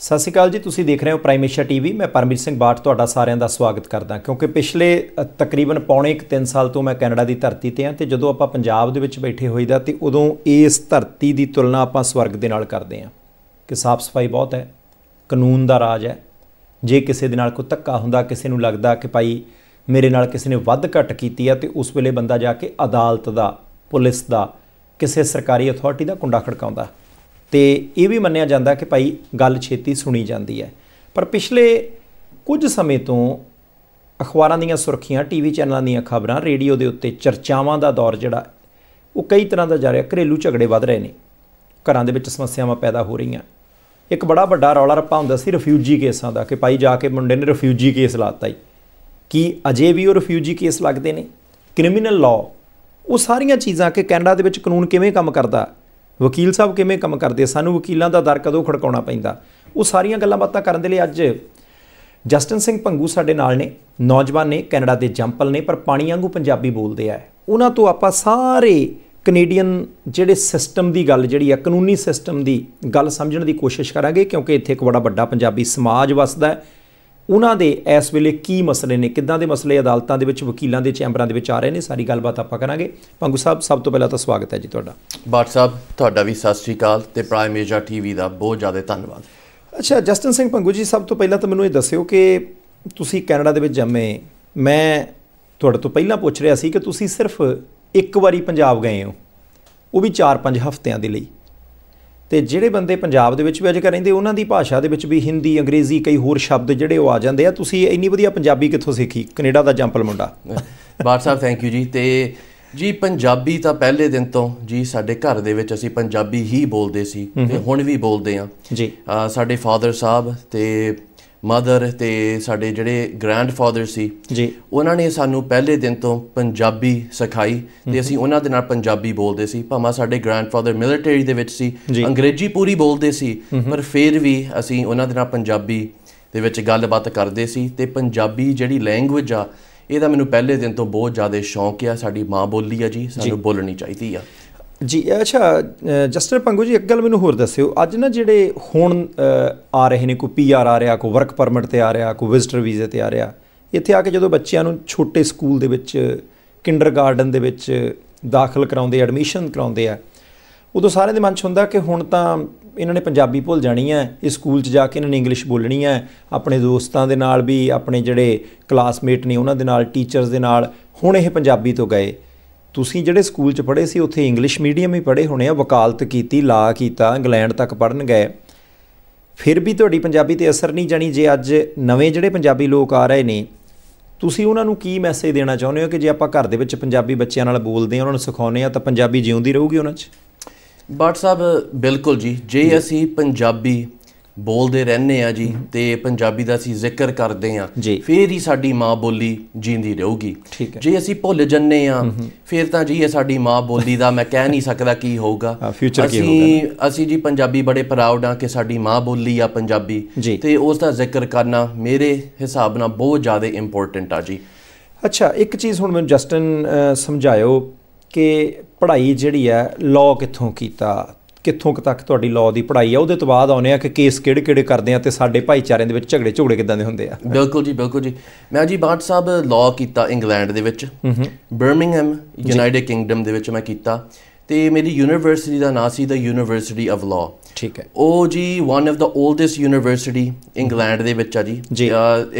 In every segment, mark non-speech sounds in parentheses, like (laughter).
ਸਤਿ ਸ਼੍ਰੀ ਅਕਾਲ ਜੀ ਤੁਸੀਂ ਦੇਖ ਰਹੇ ਹੋ ਪ੍ਰਾਈਮੇਸ਼ਾ ਟੀਵੀ ਮੈਂ ਪਰਮਜੀਤ ਸਿੰਘ ਬਾਟ ਤੁਹਾਡਾ ਸਾਰਿਆਂ ਦਾ ਸਵਾਗਤ ਕਰਦਾ ਕਿਉਂਕਿ ਪਿਛਲੇ ਤਕਰੀਬਨ ਪੌਣੇ 1-3 ਸਾਲ ਤੋਂ ਮੈਂ ਕੈਨੇਡਾ ਦੀ ਧਰਤੀ ਤੇ ਹਾਂ ਤੇ ਜਦੋਂ ਆਪਾਂ ਪੰਜਾਬ ਦੇ ਵਿੱਚ ਬੈਠੇ ਹੋਈਦਾ ਤੇ ਉਦੋਂ ਇਸ ਧਰਤੀ ਦੀ ਤੁਲਨਾ ਆਪਾਂ ਸਵਰਗ ਦੇ ਨਾਲ ਕਰਦੇ ਹਾਂ ਕਿ ਸਾਫ਼ ਸਫਾਈ ਬਹੁਤ ਹੈ ਕਾਨੂੰਨ ਦਾ ਰਾਜ ਹੈ ਜੇ ਕਿਸੇ ਦੇ ਨਾਲ ਕੋਈ ਧੱਕਾ ਹੁੰਦਾ ਕਿਸੇ ਨੂੰ ਲੱਗਦਾ ਕਿ ਭਾਈ ਮੇਰੇ ਨਾਲ ਕਿਸੇ ਨੇ ਵੱਧ ਘੱਟ ਕੀਤੀ ਆ ਤੇ ਉਸ ਵੇਲੇ ਬੰਦਾ ਜਾ ਕੇ ਅਦਾਲਤ ਦਾ ਪੁਲਿਸ ਦਾ ਕਿਸੇ ਸਰਕਾਰੀ ਅਥਾਰਟੀ ਦਾ ਕੁੰਡਾ ਖੜਕਾਉਂਦਾ ਤੇ ਇਹ ਵੀ ਮੰਨਿਆ ਜਾਂਦਾ ਕਿ ਭਾਈ ਗੱਲ ਛੇਤੀ ਸੁਣੀ ਜਾਂਦੀ ਹੈ ਪਰ ਪਿਛਲੇ ਕੁਝ ਸਮੇਂ ਤੋਂ ਅਖਬਾਰਾਂ ਦੀਆਂ ਸੁਰਖੀਆਂ ਟੀਵੀ ਚੈਨਲਾਂ ਦੀਆਂ ਖਬਰਾਂ ਰੇਡੀਓ ਦੇ ਉੱਤੇ ਚਰਚਾਵਾਂ ਦਾ ਦੌਰ ਜਿਹੜਾ ਉਹ ਕਈ ਤਰ੍ਹਾਂ ਦਾ ਜਾ ਰਿਹਾ ਘਰੇਲੂ ਝਗੜੇ ਵੱਧ ਰਹੇ ਨੇ ਘਰਾਂ ਦੇ ਵਿੱਚ ਸਮੱਸਿਆਵਾਂ ਪੈਦਾ ਹੋ ਰਹੀਆਂ ਇੱਕ ਬੜਾ ਵੱਡਾ ਰੌਲਾ ਰੱਪਾ ਹੁੰਦਾ ਸੀ ਰਿਫਿਊਜੀ ਕੇਸਾਂ ਦਾ ਕਿ ਭਾਈ ਜਾ ਕੇ ਮੁੰਡੇ ਨੇ ਰਿਫਿਊਜੀ ਕੇਸ ਲਾਤਾ ਹੀ ਕੀ ਅਜੇ ਵੀ ਉਹ ਰਿਫਿਊਜੀ ਕੇਸ ਲੱਗਦੇ ਨੇ ਕ੍ਰਿਮੀਨਲ ਲਾਅ ਉਹ ਸਾਰੀਆਂ ਚੀਜ਼ਾਂ ਕਿ ਕੈਨੇਡਾ ਦੇ ਵਿੱਚ ਕਾਨੂੰਨ ਕਿਵੇਂ ਕੰਮ ਕਰਦਾ ਵਕੀਲ ਸਾਹਿਬ ਕਿਵੇਂ ਕੰਮ ਕਰਦੇ ਸਾਨੂੰ ਵਕੀਲਾਂ ਦਾ ਦਰ ਕਦੋਂ ਖੜਕਾਉਣਾ ਪੈਂਦਾ ਉਹ ਸਾਰੀਆਂ ਗੱਲਾਂ ਬਾਤਾਂ ਕਰਨ ਦੇ ਲਈ ਅੱਜ ਜਸਟਨ ਸਿੰਘ ਪੰਗੂ ਸਾਡੇ ਨਾਲ ਨੇ ਨੌਜਵਾਨ ਨੇ ਕੈਨੇਡਾ ਦੇ ਜੰਪਲ ਨੇ ਪਰ ਪਾਣੀ ਵਾਂਗੂ ਪੰਜਾਬੀ ਬੋਲਦੇ ਆ ਉਹਨਾਂ ਤੋਂ ਆਪਾਂ ਸਾਰੇ ਕੈਨੇਡੀਅਨ ਜਿਹੜੇ ਸਿਸਟਮ ਦੀ ਗੱਲ ਜਿਹੜੀ ਆ ਕਾਨੂੰਨੀ ਸਿਸਟਮ ਦੀ ਗੱਲ ਸਮਝਣ ਦੀ ਕੋਸ਼ਿਸ਼ ਕਰਾਂਗੇ ਕਿਉਂਕਿ ਇੱਥੇ ਇੱਕ ਬੜਾ ਵੱਡਾ ਪੰਜਾਬੀ ਸਮਾਜ ਵਸਦਾ ਹੈ ਉਹਨਾਂ ਦੇ ਇਸ ਵੇਲੇ ਕੀ ਮਸਲੇ ਨੇ ਕਿੱਦਾਂ ਦੇ ਮਸਲੇ ਅਦਾਲਤਾਂ ਦੇ ਵਿੱਚ ਵਕੀਲਾਂ ਦੇ ਚੈਂਬਰਾਂ ਦੇ ਵਿੱਚ ਆ ਰਹੇ ਨੇ ਸਾਰੀ ਗੱਲਬਾਤ ਆਪਾਂ ਕਰਾਂਗੇ ਪੰਗੂ ਸਾਹਿਬ ਸਭ ਤੋਂ ਪਹਿਲਾਂ ਤਾਂ ਸਵਾਗਤ ਹੈ ਜੀ ਤੁਹਾਡਾ ਬਾਟ ਸਾਹਿਬ ਤੁਹਾਡਾ ਵੀ ਸਤਿ ਸ੍ਰੀ ਅਕਾਲ ਤੇ ਪ੍ਰਾਈਮ ਏਜਾ ਟੀਵੀ ਦਾ ਬਹੁਤ ਜ਼ਿਆਦਾ ਧੰਨਵਾਦ ਅੱਛਾ ਜਸਟਨ ਸਿੰਘ ਪੰਗੂ ਜੀ ਸਭ ਤੋਂ ਪਹਿਲਾਂ ਤਾਂ ਮੈਨੂੰ ਇਹ ਦੱਸਿਓ ਕਿ ਤੁਸੀਂ ਕੈਨੇਡਾ ਦੇ ਵਿੱਚ ਜੰਮੇ ਮੈਂ ਤੁਹਾਡੇ ਤੋਂ ਪਹਿਲਾਂ ਪੁੱਛ ਰਿਹਾ ਸੀ ਕਿ ਤੁਸੀਂ ਸਿਰਫ ਇੱਕ ਵਾਰੀ ਪੰਜਾਬ ਗਏ ਹੋ ਉਹ ਵੀ 4-5 ਹਫ਼ਤਿਆਂ ਦੇ ਲਈ ਤੇ ਜਿਹੜੇ ਬੰਦੇ ਪੰਜਾਬ ਦੇ ਵਿੱਚ ਵੀ ਅਜੇ ਰਹਿੰਦੇ ਉਹਨਾਂ ਦੀ ਭਾਸ਼ਾ ਦੇ ਵਿੱਚ ਵੀ ਹਿੰਦੀ ਅੰਗਰੇਜ਼ੀ ਕਈ ਹੋਰ ਸ਼ਬਦ ਜਿਹੜੇ ਉਹ ਆ ਜਾਂਦੇ ਆ ਤੁਸੀਂ ਇੰਨੀ ਵਧੀਆ ਪੰਜਾਬੀ ਕਿੱਥੋਂ ਸਿੱਖੀ ਕੈਨੇਡਾ ਦਾ ਜੰਪਲ ਮੁੰਡਾ (laughs) ਬਾਟ ਸਾਹਿਬ ਥੈਂਕ ਯੂ ਜੀ ਤੇ ਜੀ ਪੰਜਾਬੀ ਤਾਂ ਪਹਿਲੇ ਦਿਨ ਤੋਂ ਜੀ ਸਾਡੇ ਘਰ ਦੇ ਵਿੱਚ ਅਸੀਂ ਪੰਜਾਬੀ ਹੀ ਬੋਲਦੇ ਸੀ ਤੇ ਹੁਣ ਵੀ ਬੋਲਦੇ ਆ ਜੀ ਸਾਡੇ ਫਾਦਰ ਸਾਹਿਬ ਤੇ ਮਦਰ ਤੇ ਸਾਡੇ ਜਿਹੜੇ ਗ੍ਰੈਂਡਫਾਦਰ ਸੀ ਜੀ ਉਹਨਾਂ ਨੇ ਸਾਨੂੰ ਪਹਿਲੇ ਦਿਨ ਤੋਂ ਪੰਜਾਬੀ ਸਿਖਾਈ ਤੇ ਅਸੀਂ ਉਹਨਾਂ ਦੇ ਨਾਲ ਪੰਜਾਬੀ ਬੋਲਦੇ ਸੀ ਭਾਵੇਂ ਸਾਡੇ ਗ੍ਰੈਂਡਫਾਦਰ ਮਿਲਟਰੀ ਦੇ ਵਿੱਚ ਸੀ ਅੰਗਰੇਜ਼ੀ ਪੂਰੀ ਬੋਲਦੇ ਸੀ ਪਰ ਫਿਰ ਵੀ ਅਸੀਂ ਉਹਨਾਂ ਦੇ ਨਾਲ ਪੰਜਾਬੀ ਦੇ ਵਿੱਚ ਗੱਲਬਾਤ ਕਰਦੇ ਸੀ ਤੇ ਪੰਜਾਬੀ ਜਿਹੜੀ ਲੈਂਗੁਏਜ ਆ ਇਹਦਾ ਮੈਨੂੰ ਪਹਿਲੇ ਦਿਨ ਤੋਂ ਬਹੁਤ ਜ਼ਿਆਦਾ ਸ਼ੌਂਕ ਆ ਸਾਡੀ ਮਾਂ ਬੋਲੀ ਆ ਜੀ ਸਾਨੂੰ ਬੋਲਣੀ ਚਾਹੀਦੀ ਆ ਜੀ ਅੱਛਾ ਜਸਟਰ ਪੰਗੂ ਜੀ ਇੱਕ ਗੱਲ ਮੈਨੂੰ ਹੋਰ ਦੱਸਿਓ ਅੱਜ ਨਾ ਜਿਹੜੇ ਹੁਣ ਆ ਰਹੇ ਨੇ ਕੋ ਪੀਆਰ ਆ ਰਿਹਾ ਕੋ ਵਰਕ ਪਰਮਿਟ ਤੇ ਆ ਰਿਹਾ ਕੋ ਵਿਜ਼ਟਰ ਵੀਜ਼ੇ ਤੇ ਆ ਰਿਹਾ ਇੱਥੇ ਆ ਕੇ ਜਦੋਂ ਬੱਚਿਆਂ ਨੂੰ ਛੋਟੇ ਸਕੂਲ ਦੇ ਵਿੱਚ ਕਿੰਡਰਗਾਰਡਨ ਦੇ ਵਿੱਚ ਦਾਖਲ ਕਰਾਉਂਦੇ ਐਡਮਿਸ਼ਨ ਕਰਾਉਂਦੇ ਆ ਉਦੋਂ ਸਾਰਿਆਂ ਦੇ ਮਨ 'ਚ ਹੁੰਦਾ ਕਿ ਹੁਣ ਤਾਂ ਇਹਨਾਂ ਨੇ ਪੰਜਾਬੀ ਭੁੱਲ ਜਾਣੀ ਹੈ ਇਸ ਸਕੂਲ 'ਚ ਜਾ ਕੇ ਇਹਨਾਂ ਨੇ ਇੰਗਲਿਸ਼ ਬੋਲਣੀ ਹੈ ਆਪਣੇ ਦੋਸਤਾਂ ਦੇ ਨਾਲ ਵੀ ਆਪਣੇ ਜਿਹੜੇ ਕਲਾਸਮੇਟ ਨੇ ਉਹਨਾਂ ਦੇ ਨਾਲ ਟੀਚਰਸ ਦੇ ਨਾਲ ਹੁਣ ਇਹ ਪੰਜਾਬੀ ਤੋਂ ਗਏ ਤੁਸੀਂ ਜਿਹੜੇ ਸਕੂਲ 'ਚ ਪੜ੍ਹੇ ਸੀ ਉੱਥੇ ਇੰਗਲਿਸ਼ ਮੀਡੀਅਮ ਹੀ ਪੜ੍ਹੇ ਹੋਣੇ ਆ ਵਕਾਲਤ ਕੀਤੀ ਲਾ ਕੀਤਾ ਇੰਗਲੈਂਡ ਤੱਕ ਪੜਨ ਗਏ ਫਿਰ ਵੀ ਤੁਹਾਡੀ ਪੰਜਾਬੀ ਤੇ ਅਸਰ ਨਹੀਂ ਜਾਣੀ ਜੇ ਅੱਜ ਨਵੇਂ ਜਿਹੜੇ ਪੰਜਾਬੀ ਲੋਕ ਆ ਰਹੇ ਨੇ ਤੁਸੀਂ ਉਹਨਾਂ ਨੂੰ ਕੀ ਮੈਸੇਜ ਦੇਣਾ ਚਾਹੁੰਦੇ ਹੋ ਕਿ ਜੇ ਆਪਾਂ ਘਰ ਦੇ ਵਿੱਚ ਪੰਜਾਬੀ ਬੱਚਿਆਂ ਨਾਲ ਬੋਲਦੇ ਆ ਉਹਨਾਂ ਨੂੰ ਸਿਖਾਉਂਦੇ ਆ ਤਾਂ ਪੰਜਾਬੀ ਜਿਉਂਦੀ ਰਹੂਗੀ ਉਹਨਾਂ 'ਚ ਬਾਟ ਸਾਹਿਬ ਬਿਲਕੁਲ ਜੀ ਜੇ ਅਸੀਂ ਪੰਜਾਬੀ ਬੋਲਦੇ ਰਹਿੰਦੇ ਆ ਜੀ ਤੇ ਪੰਜਾਬੀ ਦਾ ਅਸੀਂ ਜ਼ਿਕਰ ਕਰਦੇ ਆ ਫੇਰ ਹੀ ਸਾਡੀ ਮਾਂ ਬੋਲੀ ਜਿੰਦੀ ਰਹੂਗੀ ਜੇ ਅਸੀਂ ਭੁੱਲ ਜੰਨੇ ਆ ਫੇਰ ਤਾਂ ਜੀ ਇਹ ਸਾਡੀ ਮਾਂ ਬੋਲੀ ਦਾ ਮੈਂ ਕਹਿ ਨਹੀਂ ਸਕਦਾ ਕੀ ਹੋਊਗਾ ਅਸੀਂ ਅਸੀਂ ਜੀ ਪੰਜਾਬੀ ਬੜੇ ਪ੍ਰਾਊਡ ਆ ਕਿ ਸਾਡੀ ਮਾਂ ਬੋਲੀ ਆ ਪੰਜਾਬੀ ਤੇ ਉਸ ਦਾ ਜ਼ਿਕਰ ਕਰਨਾ ਮੇਰੇ ਹਿਸਾਬ ਨਾਲ ਬਹੁਤ ਜ਼ਿਆਦਾ ਇੰਪੋਰਟੈਂਟ ਆ ਜੀ ਅੱਛਾ ਇੱਕ ਚੀਜ਼ ਹੁਣ ਮੈਨੂੰ ਜਸਟਨ ਸਮਝਾਇਓ ਕਿ ਪੜ੍ਹਾਈ ਜਿਹੜੀ ਹੈ ਲਾਅ ਕਿੱਥੋਂ ਕੀਤਾ ਕਿੱਥੋਂ ਕੁ ਤੱਕ ਤੁਹਾਡੀ ਲਾਅ ਦੀ ਪੜ੍ਹਾਈ ਆ ਉਹਦੇ ਤੋਂ ਬਾਅਦ ਆਉਨੇ ਆ ਕਿ ਕੇਸ ਕਿਹੜੇ ਕਿਹੜੇ ਕਰਦੇ ਆ ਤੇ ਸਾਡੇ ਭਾਈਚਾਰਿਆਂ ਦੇ ਵਿੱਚ ਝਗੜੇ ਝੋੜੇ ਕਿਦਾਂ ਦੇ ਹੁੰਦੇ ਆ ਬਿਲਕੁਲ ਜੀ ਬਿਲਕੁਲ ਜੀ ਮੈਂ ਜੀ ਬਾਟ ਸਾਹਿਬ ਲਾਅ ਕੀਤਾ ਇੰਗਲੈਂਡ ਦੇ ਵਿੱਚ ਬਰਮਿੰਗਮ ਯੂਨਾਈਟਿਡ ਕਿੰਗਡਮ ਦੇ ਵਿੱਚ ਮੈਂ ਕੀਤਾ ਤੇ ਮੇਰੀ ਯੂਨੀਵਰਸਿਟੀ ਦਾ ਨਾਂ ਸੀ ਦਾ ਯੂਨੀਵਰਸਿਟੀ ਆਫ ਲਾਅ ਠੀਕ ਹੈ ਉਹ ਜੀ one of the oldest university England ਦੇ ਵਿੱਚ ਆ ਜੀ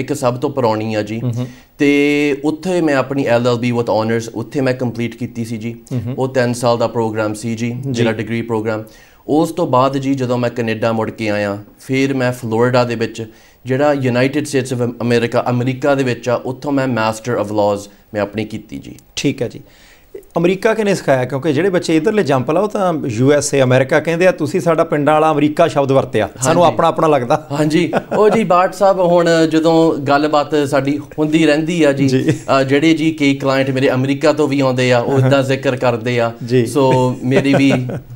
ਇੱਕ ਸਭ ਤੋਂ ਪੁਰਾਣੀ ਆ ਜੀ ਤੇ ਉੱਥੇ ਮੈਂ ਆਪਣੀ ਐਲਐਲਬੀ ਵਿਦ ਆਨਰਸ ਉੱਥੇ ਮੈਂ ਕੰਪਲੀਟ ਕੀਤੀ ਸੀ ਜੀ ਉਹ 3 ਸਾਲ ਦਾ ਪ੍ਰੋਗਰਾਮ ਸੀ ਜੀ ਜਿਹੜਾ ਡਿਗਰੀ ਪ੍ਰੋਗਰਾਮ ਉਸ ਤੋਂ ਬਾਅਦ ਜੀ ਜਦੋਂ ਮੈਂ ਕੈਨੇਡਾ ਮੁੜ ਕੇ ਆਇਆ ਫਿਰ ਮੈਂ ਫਲੋਰੀਡਾ ਦੇ ਵਿੱਚ ਜਿਹੜਾ United States of America America ਦੇ ਵਿੱਚ ਆ ਉੱਥੋਂ ਮੈਂ ਮਾਸਟਰ ਆਫ ਲਾਜ਼ ਮੈਂ ਆਪਣੀ ਕੀਤੀ ਜੀ ਠੀਕ ਹੈ ਜੀ ਅਮਰੀਕਾ ਕਿਨੇ ਸਿਖਾਇਆ ਕਿਉਂਕਿ ਜਿਹੜੇ ਬੱਚੇ ਇਧਰਲੇ ਜੰਪ ਲਾਓ ਤਾਂ ਯੂ ਐਸ ਏ ਅਮਰੀਕਾ ਕਹਿੰਦੇ ਆ ਤੁਸੀਂ ਸਾਡਾ ਪਿੰਡਾਂ ਵਾਲਾ ਅਮਰੀਕਾ ਸ਼ਬਦ ਵਰਤਿਆ ਸਾਨੂੰ ਆਪਣਾ ਆਪਣਾ ਲੱਗਦਾ ਹਾਂਜੀ ਉਹ ਜੀ ਬਾਟ ਸਾਹਿਬ ਹੁਣ ਜਦੋਂ ਗੱਲਬਾਤ ਸਾਡੀ ਹੁੰਦੀ ਰਹਿੰਦੀ ਆ ਜੀ ਜਿਹੜੇ ਜੀ ਕਈ ਕਲਾਇੰਟ ਮੇਰੇ ਅਮਰੀਕਾ ਤੋਂ ਵੀ ਆਉਂਦੇ ਆ ਉਹ ਇਦਾਂ ਜ਼ਿਕਰ ਕਰਦੇ ਆ ਸੋ ਮੇਰੀ ਵੀ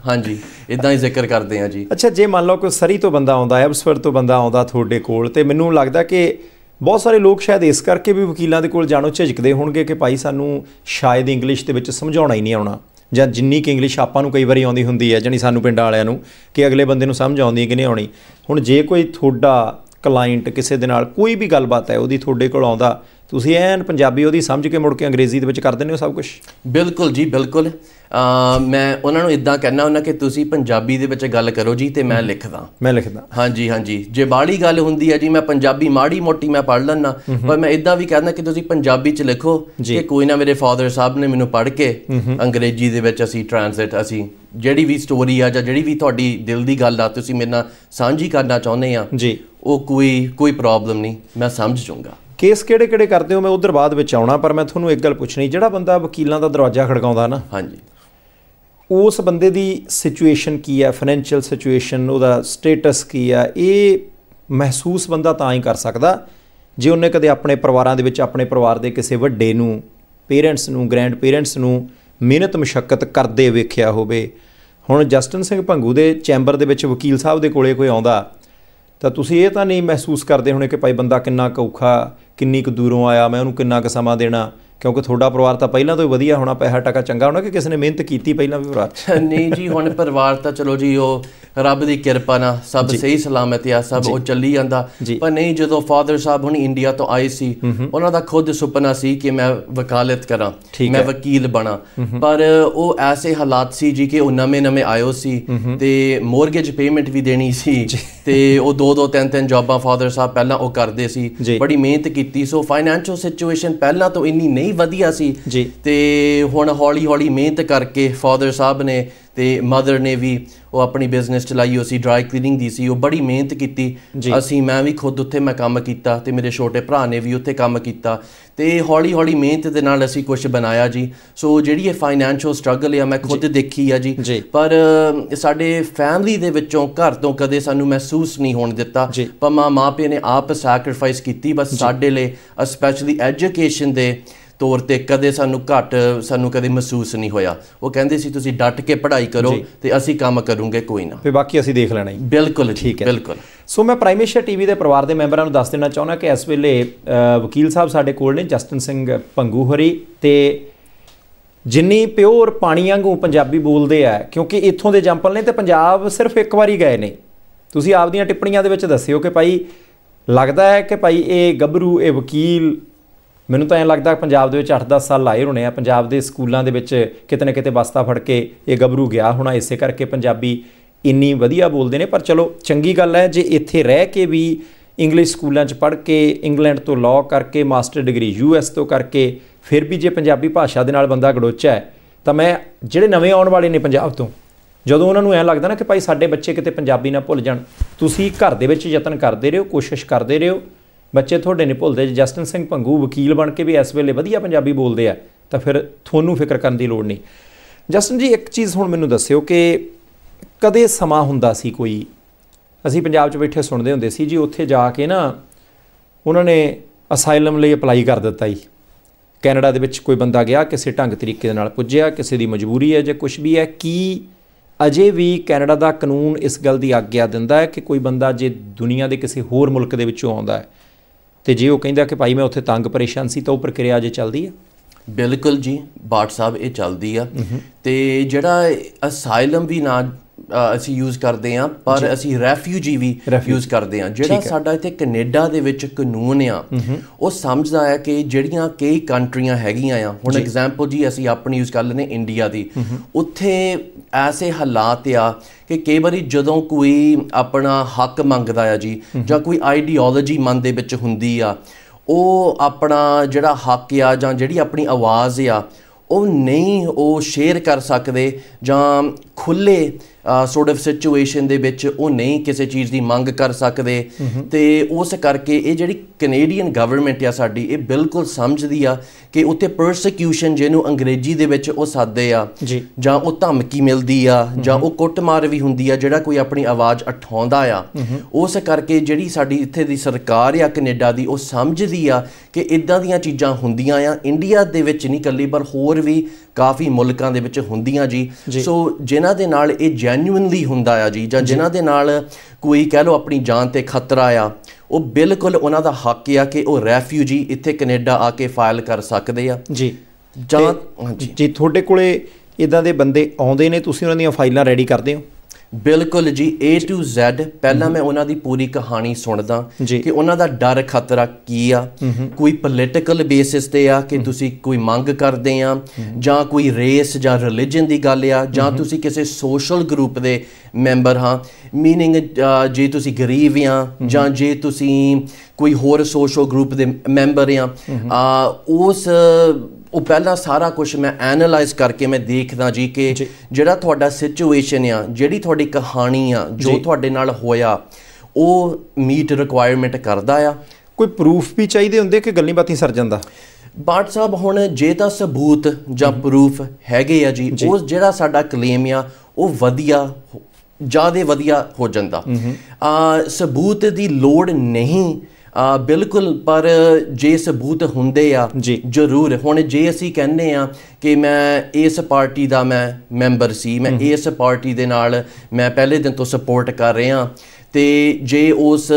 ਹਾਂਜੀ ਇਦਾਂ ਹੀ ਜ਼ਿਕਰ ਕਰਦੇ ਆ ਜੀ ਅੱਛਾ ਜੇ ਮੰਨ ਲਓ ਕੋਈ ਸਰੀ ਤੋਂ ਬੰਦਾ ਆਉਂਦਾ ਐਬਸਫਰ ਤੋਂ ਬੰਦਾ ਆਉਂਦਾ ਤੁਹਾਡੇ ਕੋਲ ਤੇ ਮੈਨੂੰ ਲੱਗਦਾ ਕਿ ਬਹੁਤ ਸਾਰੇ ਲੋਕ ਸ਼ਾਇਦ ਇਸ ਕਰਕੇ ਵੀ ਵਕੀਲਾਂ ਦੇ ਕੋਲ ਜਾਣੋ ਝਿਜਕਦੇ ਹੋਣਗੇ ਕਿ ਭਾਈ ਸਾਨੂੰ ਸ਼ਾਇਦ ਇੰਗਲਿਸ਼ ਦੇ ਵਿੱਚ ਸਮਝਾਉਣਾ ਹੀ ਨਹੀਂ ਆਉਣਾ ਜਾਂ ਜਿੰਨੀ ਕਿ ਇੰਗਲਿਸ਼ ਆਪਾਂ ਨੂੰ ਕਈ ਵਾਰੀ ਆਉਂਦੀ ਹੁੰਦੀ ਹੈ ਜਾਨੀ ਸਾਨੂੰ ਪਿੰਡ ਵਾਲਿਆਂ ਨੂੰ ਕਿ ਅਗਲੇ ਬੰਦੇ ਨੂੰ ਸਮਝ ਆਉਂਦੀ ਹੈ ਕਿ ਨਹੀਂ ਆਉਣੀ ਹੁਣ ਜੇ ਕੋਈ ਤੁਹਾਡਾ ਕਲਾਇੰਟ ਕਿਸੇ ਦੇ ਨਾਲ ਕੋਈ ਵੀ ਗੱਲਬਾਤ ਹੈ ਉਹਦੀ ਤੁਹਾਡੇ ਕੋਲ ਆਉਂਦਾ ਤੁਸੀਂ ਐਨ ਪੰਜਾਬੀ ਉਹਦੀ ਸਮਝ ਕੇ ਮੁੜ ਕੇ ਅੰਗਰੇਜ਼ੀ ਦੇ ਵਿੱਚ ਕਰ ਦਿੰਦੇ ਹੋ ਸਭ ਕੁਝ ਬਿਲਕੁਲ ਜੀ ਬਿਲਕੁਲ ਮੈਂ ਉਹਨਾਂ ਨੂੰ ਇਦਾਂ ਕਹਿਣਾ ਉਹਨਾਂ ਕਿ ਤੁਸੀਂ ਪੰਜਾਬੀ ਦੇ ਵਿੱਚ ਗੱਲ ਕਰੋ ਜੀ ਤੇ ਮੈਂ ਲਿਖਦਾ ਮੈਂ ਲਿਖਦਾ ਹਾਂਜੀ ਹਾਂਜੀ ਜੇ ਬਾੜੀ ਗੱਲ ਹੁੰਦੀ ਹੈ ਜੀ ਮੈਂ ਪੰਜਾਬੀ ਮਾੜੀ ਮੋਟੀ ਮੈਂ ਪੜ ਲੈਣਾ ਪਰ ਮੈਂ ਇਦਾਂ ਵੀ ਕਹਿੰਦਾ ਕਿ ਤੁਸੀਂ ਪੰਜਾਬੀ ਚ ਲਿਖੋ ਕਿ ਕੋਈ ਨਾ ਮੇਰੇ ਫਾਦਰ ਸਾਹਿਬ ਨੇ ਮੈਨੂੰ ਪੜ ਕੇ ਅੰਗਰੇਜ਼ੀ ਦੇ ਵਿੱਚ ਅਸੀਂ ਟ੍ਰਾਂਸਲੇਟ ਅਸੀਂ ਜਿਹੜੀ ਵੀ ਸਟੋਰੀ ਆ ਜਾਂ ਜਿਹੜੀ ਵੀ ਤੁਹਾਡੀ ਦਿਲ ਦੀ ਗੱਲ ਆ ਤੁਸੀਂ ਮੇਰੇ ਨਾਲ ਸਾਂਝੀ ਕਰਨਾ ਚਾਹੁੰਦੇ ਆ ਜੀ ਉਹ ਕੋਈ ਕੋਈ ਪ੍ਰੋਬਲਮ ਨਹੀਂ ਮੈਂ ਸਮਝ ਜਾਊਂਗਾ ਕੇਸ ਕਿਹੜੇ ਕਿਹੜੇ ਕਰਦੇ ਹੋ ਮੈਂ ਉਧਰ ਬਾਅਦ ਵਿੱਚ ਆਉਣਾ ਪਰ ਮੈਂ ਤੁਹਾਨੂੰ ਇੱਕ ਗੱਲ ਪੁੱਛਣੀ ਜਿਹੜਾ ਬੰਦਾ ਵਕੀਲਾਂ ਦਾ ਦਰਵਾਜ਼ਾ ਖੜਕਾਉਂਦਾ ਨਾ ਹਾਂਜੀ ਉਸ ਬੰਦੇ ਦੀ ਸਿਚੁਏਸ਼ਨ ਕੀ ਹੈ ਫਾਈਨੈਂਸ਼ੀਅਲ ਸਿਚੁਏਸ਼ਨ ਉਹਦਾ ਸਟੇਟਸ ਕੀ ਆ ਇਹ ਮਹਿਸੂਸ ਬੰਦਾ ਤਾਂ ਹੀ ਕਰ ਸਕਦਾ ਜੇ ਉਹਨੇ ਕਦੇ ਆਪਣੇ ਪਰਿਵਾਰਾਂ ਦੇ ਵਿੱਚ ਆਪਣੇ ਪਰਿਵਾਰ ਦੇ ਕਿਸੇ ਵੱਡੇ ਨੂੰ ਪੇਰੈਂਟਸ ਨੂੰ ਗ੍ਰੈਂਡ ਪੇਰੈਂਟਸ ਨੂੰ ਮਿਹਨਤ ਮੁਸ਼ਕਲ ਕਰਦੇ ਵੇਖਿਆ ਹੋਵੇ ਹੁਣ ਜਸਟਨ ਸਿੰਘ ਭੰਗੂ ਦੇ ਚੈਂਬਰ ਦੇ ਵਿੱਚ ਵਕੀਲ ਸਾਹਿਬ ਦੇ ਕੋਲੇ ਕੋਈ ਆਉਂਦਾ ਤਾਂ ਤੁਸੀਂ ਇਹ ਤਾਂ ਨਹੀਂ ਮਹਿਸੂਸ ਕਰਦੇ ਹੋਣੇ ਕਿ ਭਾਈ ਬੰਦਾ ਕਿੰਨਾ ਕੌਖਾ ਕਿੰਨੀ ਕੁ ਦੂਰੋਂ ਆਇਆ ਮੈਂ ਉਹਨੂੰ ਕਿੰਨਾ ਕੁ ਸਮਾਂ ਦੇਣਾ ਕਿਉਂਕਿ ਤੁਹਾਡਾ ਪਰਿਵਾਰ ਤਾਂ ਪਹਿਲਾਂ ਤੋਂ ਹੀ ਵਧੀਆ ਹੋਣਾ ਪੈਸਾ ਟਕਾ ਚੰਗਾ ਹੋਣਾ ਕਿ ਕਿਸੇ ਨੇ ਮਿਹਨਤ ਕੀਤੀ ਪਹਿਲਾਂ ਵੀ ਪਰਿਵਾਰ ਨਹੀਂ ਜੀ ਹੁਣ ਪਰਿਵਾਰ ਤਾਂ ਚਲੋ ਜੀ ਉਹ ਰੱਬ ਦੀ ਕਿਰਪਾ ਨਾਲ ਸਭ ਸਹੀ ਸਲਾਮਤ ਆ ਸਭ ਉਹ ਚੱਲੀ ਜਾਂਦਾ ਪਰ ਨਹੀਂ ਜਦੋਂ ਫਾਦਰ ਸਾਹਿਬ ਹੁਣ ਇੰਡੀਆ ਤੋਂ ਆਏ ਸੀ ਉਹਨਾਂ ਦਾ ਖੁਦ ਸੁਪਨਾ ਸੀ ਕਿ ਮੈਂ ਵਕਾਲਤ ਕਰਾਂ ਮੈਂ ਵਕੀਲ ਬਣਾ ਪਰ ਉਹ ਐਸੇ ਹਾਲਾਤ ਸੀ ਜੀ ਕਿ ਉਹ ਨਵੇਂ-ਨਵੇਂ ਆਇਓ ਸੀ ਤੇ ਮੋਰਗੇਜ ਪੇਮੈਂਟ ਵੀ ਦੇਣੀ ਸੀ ਤੇ ਉਹ ਦੋ ਦੋ ਤਿੰਨ ਤਿੰਨ ਜੌਬਾਂ ਫਾਦਰ ਸਾਹਿਬ ਪਹਿਲਾਂ ਉਹ ਕਰਦੇ ਸੀ ਬੜੀ ਮਿਹਨਤ ਕੀਤੀ ਸੋ ਫਾਈਨੈਂਸ਼ੀਅਲ ਸਿਚੁਏਸ਼ਨ ਪਹਿਲਾਂ ਤੋਂ ਇੰਨੀ ਨਹੀਂ ਵਧੀਆ ਸੀ ਤੇ ਹੁਣ ਹੌਲੀ ਹੌਲੀ ਮਿਹਨਤ ਕਰਕੇ ਫਾਦਰ ਸਾਹਿਬ ਨੇ ਤੇ ਮਦਰ ਨੇ ਵੀ ਉਹ ਆਪਣੀ ਬਿਜ਼ਨਸ ਚਲਾਈ ਹੋਸੀ ਡਰਾਈ ਕਲੀਨਿੰਗ ਦੀ ਸੀ ਉਹ ਬੜੀ ਮਿਹਨਤ ਕੀਤੀ ਅਸੀਂ ਮੈਂ ਵੀ ਖੁਦ ਉੱਥੇ ਮੈਂ ਕੰਮ ਕੀਤਾ ਤੇ ਮੇਰੇ ਛੋਟੇ ਭਰਾ ਨੇ ਵੀ ਉੱਥੇ ਕੰਮ ਕੀਤਾ ਤੇ ਹੌਲੀ ਹੌਲੀ ਮਿਹਨਤ ਦੇ ਨਾਲ ਅਸੀਂ ਕੁਝ ਬਣਾਇਆ ਜੀ ਸੋ ਜਿਹੜੀ ਇਹ ਫਾਈਨੈਂਸ਼ੀਅਲ ਸਟਰਗਲ ਆ ਮੈਂ ਖੁਦ ਦੇਖੀ ਆ ਜੀ ਪਰ ਸਾਡੇ ਫੈਮਿਲੀ ਦੇ ਵਿੱਚੋਂ ਘਰ ਤੋਂ ਕਦੇ ਸਾਨੂੰ ਮਹਿਸੂਸ ਨਹੀਂ ਹੋਣ ਦਿੱਤਾ ਪਰ ਮਾਂ ਮਾਪੇ ਨੇ ਆਪ ਸੈਕਰੀਫਾਈਸ ਕੀਤੀ ਬਸ ਸਾਡੇ ਲਈ ਸਪੈਸ਼ਲੀ ਐਜੂਕੇਸ਼ਨ ਦੇ ਤੌਰ ਤੇ ਕਦੇ ਸਾਨੂੰ ਘੱਟ ਸਾਨੂੰ ਕਦੇ ਮਹਿਸੂਸ ਨਹੀਂ ਹੋਇਆ ਉਹ ਕਹਿੰਦੇ ਸੀ ਤੁਸੀਂ ਡਟ ਕੇ ਪੜ੍ਹਾਈ ਕਰੋ ਤੇ ਅਸੀਂ ਕੰਮ ਕਰੂਗੇ ਕੋਈ ਨਾ ਫੇ ਬਾਕੀ ਅਸੀਂ ਦੇਖ ਲੈਣਾ ਬਿਲਕੁਲ ਠੀਕ ਹੈ ਬਿਲਕੁਲ ਸੋ ਮੈਂ ਪ੍ਰਾਈਮੇਸ਼ਰ ਟੀਵੀ ਦੇ ਪਰਿਵਾਰ ਦੇ ਮੈਂਬਰਾਂ ਨੂੰ ਦੱਸ ਦੇਣਾ ਚਾਹੁੰਦਾ ਕਿ ਇਸ ਵੇਲੇ ਵਕੀਲ ਸਾਹਿਬ ਸਾਡੇ ਕੋਲ ਨੇ ਜਸਟਨ ਸਿੰਘ ਪੰਗੂ ਤੇ ਜਿੰਨੀ ਪਿਓਰ ਪਾਣੀ ਵਾਂਗੂ ਪੰਜਾਬੀ ਬੋਲਦੇ ਆ ਕਿਉਂਕਿ ਇੱਥੋਂ ਦੇ ਜੰਪਲ ਨੇ ਤੇ ਪੰਜਾਬ ਸਿਰਫ ਇੱਕ ਵਾਰੀ ਗਏ ਨੇ ਤੁਸੀਂ ਆਪਦੀਆਂ ਟਿੱਪਣੀਆਂ ਦੇ ਵਿੱਚ ਦੱਸਿਓ ਕਿ ਭਾਈ ਲੱਗਦਾ ਹੈ ਕਿ ਭਾਈ ਇਹ ਗੱਭਰੂ ਇਹ ਵਕੀਲ ਮੈਨੂੰ ਤਾਂ ਐਂ ਲੱਗਦਾ ਪੰਜਾਬ ਦੇ ਵਿੱਚ 8-10 ਸਾਲ ਲਾਏ ਹੋਣੇ ਆ ਪੰਜਾਬ ਦੇ ਸਕੂਲਾਂ ਦੇ ਵਿੱਚ ਕਿਤੇ ਨਾ ਕਿਤੇ ਬਸਤਾ ਫੜ ਕੇ ਇਹ ਗੱਭਰੂ ਗਿਆ ਹੋਣਾ ਇਸੇ ਕਰਕੇ ਪੰਜਾਬੀ ਇੰਨੀ ਵਧੀਆ ਬੋਲਦੇ ਨੇ ਪਰ ਚਲੋ ਚੰਗੀ ਗੱਲ ਹੈ ਜੇ ਇੱਥੇ ਰਹਿ ਕੇ ਵੀ ਇੰਗਲਿਸ਼ ਸਕੂਲਾਂ 'ਚ ਪੜ੍ਹ ਕੇ ਇੰਗਲੈਂਡ ਤੋਂ ਲਾਅ ਕਰਕੇ ਮਾਸਟਰ ਡਿਗਰੀ ਯੂਐਸ ਤੋਂ ਕਰਕੇ ਫਿਰ ਵੀ ਜੇ ਪੰਜਾਬੀ ਭਾਸ਼ਾ ਦੇ ਨਾਲ ਬੰਦਾ ਗੜੋਚਾ ਹੈ ਤਾਂ ਮੈਂ ਜਿਹੜੇ ਨਵੇਂ ਆਉਣ ਵਾਲੇ ਨੇ ਪੰਜਾਬ ਤੋਂ ਜਦੋਂ ਉਹਨਾਂ ਨੂੰ ਐ ਲੱਗਦਾ ਨਾ ਕਿ ਭਾਈ ਸਾਡੇ ਬੱਚੇ ਕਿਤੇ ਪੰਜਾਬੀ ਨਾ ਭੁੱਲ ਜਾਣ ਤੁਸੀਂ ਘਰ ਦੇ ਵਿੱਚ ਯਤਨ ਕਰਦੇ ਰਹੋ ਕੋਸ਼ਿਸ਼ ਕਰਦੇ ਰਹੋ ਬੱਚੇ ਤੁਹਾਡੇ ਨਹੀਂ ਭੁੱਲਦੇ ਜੇ ਜਸਟਨ ਸਿੰਘ ਭੰਗੂ ਵਕੀਲ ਬਣ ਕੇ ਵੀ ਇਸ ਵੇਲੇ ਵਧੀਆ ਪੰਜਾਬੀ ਬੋਲਦੇ ਆ ਤਾਂ ਫਿਰ ਤੁਹਾਨੂੰ ਫਿਕਰ ਕਰਨ ਦੀ ਲੋੜ ਨਹੀਂ ਜਸਟਨ ਜੀ ਇੱਕ ਚੀਜ਼ ਹੁਣ ਮੈਨੂੰ ਦੱਸਿਓ ਕਿ ਕਦੇ ਸਮਾਂ ਹੁੰਦਾ ਸੀ ਕੋਈ ਅਸੀਂ ਪੰਜਾਬ 'ਚ ਬੈਠੇ ਸੁਣਦੇ ਹੁੰਦੇ ਸੀ ਜੀ ਉੱਥੇ ਜਾ ਕੇ ਨਾ ਉਹਨਾਂ ਨੇ ਅਸਾਈਲਮ ਲਈ ਅਪਲਾਈ ਕਰ ਦਿੱਤਾ ਜੀ ਕੈਨੇਡਾ ਦੇ ਵਿੱਚ ਕੋਈ ਬੰਦਾ ਗਿਆ ਕਿਸੇ ਢੰਗ ਤਰੀਕੇ ਦੇ ਨਾਲ ਪੁੱਜਿਆ ਕਿਸੇ ਦੀ ਮਜਬੂਰੀ ਹੈ ਜਾਂ ਕੁਝ ਵੀ ਹੈ ਕੀ ਅਜੇ ਵੀ ਕੈਨੇਡਾ ਦਾ ਕਾਨੂੰਨ ਇਸ ਗੱਲ ਦੀ ਆਗਿਆ ਦਿੰਦਾ ਹੈ ਕਿ ਕੋਈ ਬੰਦਾ ਜੇ ਦੁਨੀਆ ਦੇ ਕਿਸੇ ਹੋਰ ਮੁਲਕ ਦੇ ਵਿੱਚੋਂ ਆਉਂਦਾ ਹੈ ਤੇ ਜੇ ਉਹ ਕਹਿੰਦਾ ਕਿ ਭਾਈ ਮੈਂ ਉੱਥੇ ਤੰਗ ਪਰੇਸ਼ਾਨ ਸੀ ਤਾਂ ਉਹ ਪ੍ਰਕਿਰਿਆ ਅਜੇ ਚੱਲਦੀ ਹੈ ਬਿਲਕੁਲ ਜੀ ਬਾਟ ਸਾਹਿਬ ਇਹ ਚੱਲਦੀ ਆ ਤੇ ਜਿਹੜਾ ਅਸਾਈਲਮ ਵੀ ਨਾ ਅਸੀਂ ਯੂਜ਼ ਕਰਦੇ ਆ ਪਰ ਅਸੀਂ ਰੈਫਿਊਜੀ ਵੀ ਯੂਜ਼ ਕਰਦੇ ਆ ਜਿਹੜਾ ਸਾਡਾ ਇੱਥੇ ਕੈਨੇਡਾ ਦੇ ਵਿੱਚ ਕਾਨੂੰਨ ਆ ਉਹ ਸਮਝਦਾ ਆ ਕਿ ਜਿਹੜੀਆਂ ਕਈ ਕੰਟਰੀਆਂ ਹੈਗੀਆਂ ਆ ਹੁਣ ਐਗਜ਼ਾਮਪਲ ਜੀ ਅਸੀਂ ਆਪਣੀ ਯੂਜ਼ ਕਰ ਲੈਨੇ ਇੰਡੀਆ ਦੀ ਉੱਥੇ ਐਸੇ ਹਾਲਾਤ ਆ ਕਿ ਕਈ ਵਾਰੀ ਜਦੋਂ ਕੋਈ ਆਪਣਾ ਹੱਕ ਮੰਗਦਾ ਆ ਜੀ ਜਾਂ ਕੋਈ ਆਈਡੀਓਲੋਜੀ ਮਨ ਦੇ ਵਿੱਚ ਹੁੰਦੀ ਆ ਉਹ ਆਪਣਾ ਜਿਹੜਾ ਹੱਕ ਆ ਜਾਂ ਜਿਹੜੀ ਆਪਣੀ ਆਵਾਜ਼ ਆ ਉਹ ਨਹੀਂ ਉਹ ਸ਼ੇਅਰ ਕਰ ਸਕਦੇ ਜਾਂ ਖੁੱਲੇ ਸੋਰਟ ਆਫ ਸਿਚੁਏਸ਼ਨ ਦੇ ਵਿੱਚ ਉਹ ਨਹੀਂ ਕਿਸੇ ਚੀਜ਼ ਦੀ ਮੰਗ ਕਰ ਸਕਦੇ ਤੇ ਉਸ ਕਰਕੇ ਇਹ ਜਿਹੜੀ ਕੈਨੇਡੀਅਨ ਗਵਰਨਮੈਂਟ ਆ ਸਾਡੀ ਇਹ ਬਿਲਕੁਲ ਸਮਝਦੀ ਆ ਕਿ ਉੱਥੇ ਪਰਸੀਕਿਊਸ਼ਨ ਜਿਹਨੂੰ ਅੰਗਰੇਜ਼ੀ ਦੇ ਵਿੱਚ ਉਹ ਸਾਦੇ ਆ ਜਾਂ ਉਹ ਧਮਕੀ ਮਿਲਦੀ ਆ ਜਾਂ ਉਹ ਕੁੱਟਮਾਰ ਵੀ ਹੁੰਦੀ ਆ ਜਿਹੜਾ ਕੋਈ ਆਪਣੀ ਆਵਾਜ਼ ਉਠਾਉਂਦਾ ਆ ਉਸ ਕਰਕੇ ਜਿਹੜੀ ਸਾਡੀ ਇੱਥੇ ਦੀ ਸਰਕਾਰ ਆ ਕੈਨੇਡਾ ਦੀ ਉਹ ਸਮਝਦੀ ਆ ਕਿ ਇਦਾਂ ਦੀਆਂ ਚੀਜ਼ਾਂ ਹੁੰਦੀਆਂ ਆ ਇੰਡੀਆ ਦੇ ਵਿੱਚ ਨਹੀਂ ਕੱਲੀ ਪਰ ਹੋਰ ਵੀ ਕਾਫੀ ਮੁਲਕਾਂ ਦੇ ਵਿੱਚ ਹੁੰਦੀਆਂ ਜੀ ਸੋ ਜਿਨ੍ਹਾਂ ਜਿਨ੍ਹਾਂ ਦੇ ਨਾਲ ਇਹ ਜੈਨੂਇਨਲੀ ਹੁੰਦਾ ਆ ਜੀ ਜਾਂ ਜਿਨ੍ਹਾਂ ਦੇ ਨਾਲ ਕੋਈ ਕਹਿ ਲੋ ਆਪਣੀ ਜਾਨ ਤੇ ਖਤਰਾ ਆ ਉਹ ਬਿਲਕੁਲ ਉਹਨਾਂ ਦਾ ਹੱਕ ਆ ਕਿ ਉਹ ਰੈਫਿਊਜੀ ਇੱਥੇ ਕੈਨੇਡਾ ਆ ਕੇ ਫਾਈਲ ਕਰ ਸਕਦੇ ਆ ਜੀ ਜਾਂ ਜੀ ਤੁਹਾਡੇ ਕੋਲੇ ਇਦਾਂ ਦੇ ਬੰਦੇ ਆਉਂਦੇ ਨੇ ਤੁਸੀਂ ਉਹਨਾਂ ਦੀਆਂ ਫਾਈਲਾਂ ਰੈਡੀ ਕਰਦੇ ਹੋ ਬਿਲਕੁਲ ਜੀ A to Z ਪਹਿਲਾਂ ਮੈਂ ਉਹਨਾਂ ਦੀ ਪੂਰੀ ਕਹਾਣੀ ਸੁਣਦਾ ਕਿ ਉਹਨਾਂ ਦਾ ਡਰ ਖਤਰਾ ਕੀ ਆ ਕੋਈ ਪੋਲਿਟੀਕਲ ਬੇਸਿਸ ਤੇ ਆ ਕਿ ਤੁਸੀਂ ਕੋਈ ਮੰਗ ਕਰਦੇ ਆ ਜਾਂ ਕੋਈ ਰੇਸ ਜਾਂ ਰਿਲੀਜੀਅਨ ਦੀ ਗੱਲ ਆ ਜਾਂ ਤੁਸੀਂ ਕਿਸੇ ਸੋਸ਼ਲ ਗਰੁੱਪ ਦੇ ਮੈਂਬਰ ਹਾਂ ਮੀਨਿੰਗ ਜੇ ਤੁਸੀਂ ਗਰੀਬ ਆ ਜਾਂ ਜੇ ਤੁਸੀਂ ਕੋਈ ਹੋਰ ਸੋਸ਼ਲ ਗਰੁੱਪ ਦੇ ਮੈਂਬਰ ਆ ਉਸ ਉਹ ਪਹਿਲਾਂ ਸਾਰਾ ਕੁਝ ਮੈਂ ਐਨਲਾਈਜ਼ ਕਰਕੇ ਮੈਂ ਦੇਖਦਾ ਜੀ ਕਿ ਜਿਹੜਾ ਤੁਹਾਡਾ ਸਿਚੁਏਸ਼ਨ ਆ ਜਿਹੜੀ ਤੁਹਾਡੀ ਕਹਾਣੀ ਆ ਜੋ ਤੁਹਾਡੇ ਨਾਲ ਹੋਇਆ ਉਹ ਮੀਟ ਰਿਕੁਆਇਰਮੈਂਟ ਕਰਦਾ ਆ ਕੋਈ ਪ੍ਰੂਫ ਵੀ ਚਾਹੀਦੇ ਹੁੰਦੇ ਕਿ ਗੱਲਾਂ ਬਾਤਾਂ ਸਰ ਜਾਂਦਾ ਬਾਟ ਸਾਹਿਬ ਹੁਣ ਜੇ ਤਾਂ ਸਬੂਤ ਜਾਂ ਪ੍ਰੂਫ ਹੈਗੇ ਆ ਜੀ ਉਹ ਜਿਹੜਾ ਸਾਡਾ ਕਲੇਮ ਆ ਉਹ ਵਧੀਆ ਜਾਦੇ ਵਧੀਆ ਹੋ ਜਾਂਦਾ ਆ ਸਬੂਤ ਦੀ ਲੋੜ ਨਹੀਂ ਬਿਲਕੁਲ ਪਰ ਜੇ ਸਬੂਤ ਹੁੰਦੇ ਆ ਜ਼ਰੂਰ ਹੁਣ ਜੇ ਅਸੀਂ ਕਹਿੰਨੇ ਆ ਕਿ ਮੈਂ ਇਸ ਪਾਰਟੀ ਦਾ ਮੈਂ ਮੈਂਬਰ ਸੀ ਮੈਂ ਇਸ ਪਾਰਟੀ ਦੇ ਨਾਲ ਮੈਂ ਪਹਿਲੇ ਦਿਨ ਤੋਂ ਸਪੋਰਟ ਕਰ ਰਿਹਾ ਤੇ ਜੇ ਉਸ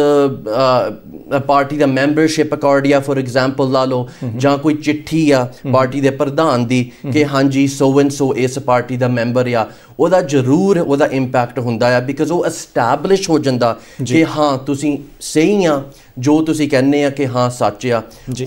ਪਾਰਟੀ ਦਾ ਮੈਂਬਰਸ਼ਿਪ ਕਾਰਡ ਜਾਂ ਫੋਰ ਐਗਜ਼ਾਮਪਲ ਲਾ ਲਓ ਜਾਂ ਕੋਈ ਚਿੱਠੀ ਆ ਪਾਰਟੀ ਦੇ ਪ੍ਰਧਾਨ ਦੀ ਕਿ ਹਾਂਜੀ ਸੋ ਐਂਡ ਸੋ ਇਸ ਪਾਰਟੀ ਦਾ ਮੈਂਬਰ ਆ ਉਹਦਾ ਜ਼ਰੂਰ ਉਹਦਾ ਇੰਪੈਕਟ ਹੁੰਦਾ ਆ ਬਿਕਾਜ਼ ਉਹ ਐਸਟੈਬਲਿਸ਼ ਹੋ ਜਾਂਦਾ ਕਿ ਹਾਂ ਤੁਸੀਂ ਸਹੀ ਆ ਜੋ ਤੁਸੀਂ ਕਹਿੰਦੇ ਆ ਕਿ ਹਾਂ ਸੱਚ ਆ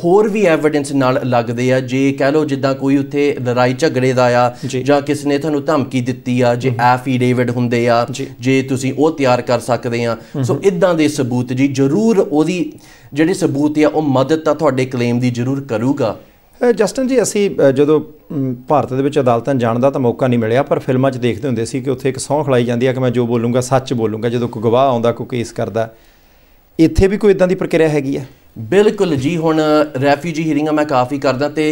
ਹੋਰ ਵੀ ਐਵੀਡੈਂਸ ਨਾਲ ਲੱਗਦੇ ਆ ਜੇ ਕਹਿ ਲਓ ਜਿੱਦਾਂ ਕੋਈ ਉੱਥੇ ਲੜਾਈ ਝਗੜੇ ਦਾ ਆ ਜਾਂ ਕਿਸ ਨੇ ਤੁਹਾਨੂੰ ਧਮਕੀ ਦਿੱਤੀ ਆ ਜੇ ਡੇਵਿਡ ਹੁੰਦੇ ਆ ਜੇ ਤੁਸੀਂ ਉਹ ਤਿਆਰ ਕਰ ਸਕਦੇ ਆ ਸੋ ਇਦਾਂ ਦੇ ਸਬੂਤ ਜੀ ਜ਼ਰੂਰ ਉਹਦੀ ਜਿਹੜੇ ਸਬੂਤ ਆ ਉਹ ਮਦਦ ਤਾਂ ਤੁਹਾਡੇ ਕਲੇਮ ਦੀ ਜ਼ਰੂਰ ਕਰੂਗਾ ਜਸਟਨ ਜੀ ਅਸੀਂ ਜਦੋਂ ਭਾਰਤ ਦੇ ਵਿੱਚ ਅਦਾਲਤਾਂ ਜਾਣ ਦਾ ਤਾਂ ਮੌਕਾ ਨਹੀਂ ਮਿਲਿਆ ਪਰ ਫਿਲਮਾਂ 'ਚ ਦੇਖਦੇ ਹੁੰਦੇ ਸੀ ਕਿ ਉੱਥੇ ਇੱਕ ਸੌਂ ਖਲਾਈ ਜਾਂਦੀ ਆ ਕਿ ਮੈਂ ਜੋ ਬੋਲੂੰਗਾ ਸੱਚ ਬੋਲੂੰਗਾ ਜਦੋਂ ਕੋਈ ਗਵਾਹ ਆਉਂਦਾ ਕੋਈ ਕੇਸ ਕਰਦਾ ਇੱਥੇ ਵੀ ਕੋਈ ਇਦਾਂ ਦੀ ਪ੍ਰਕਿਰਿਆ ਹੈਗੀ ਆ ਬਿਲਕੁਲ ਜੀ ਹੁਣ ਰੈਫਿਊਜੀ ਹੀਰਿੰਗਾਂ ਮੈਂ ਕਾਫੀ ਕਰਦਾ ਤੇ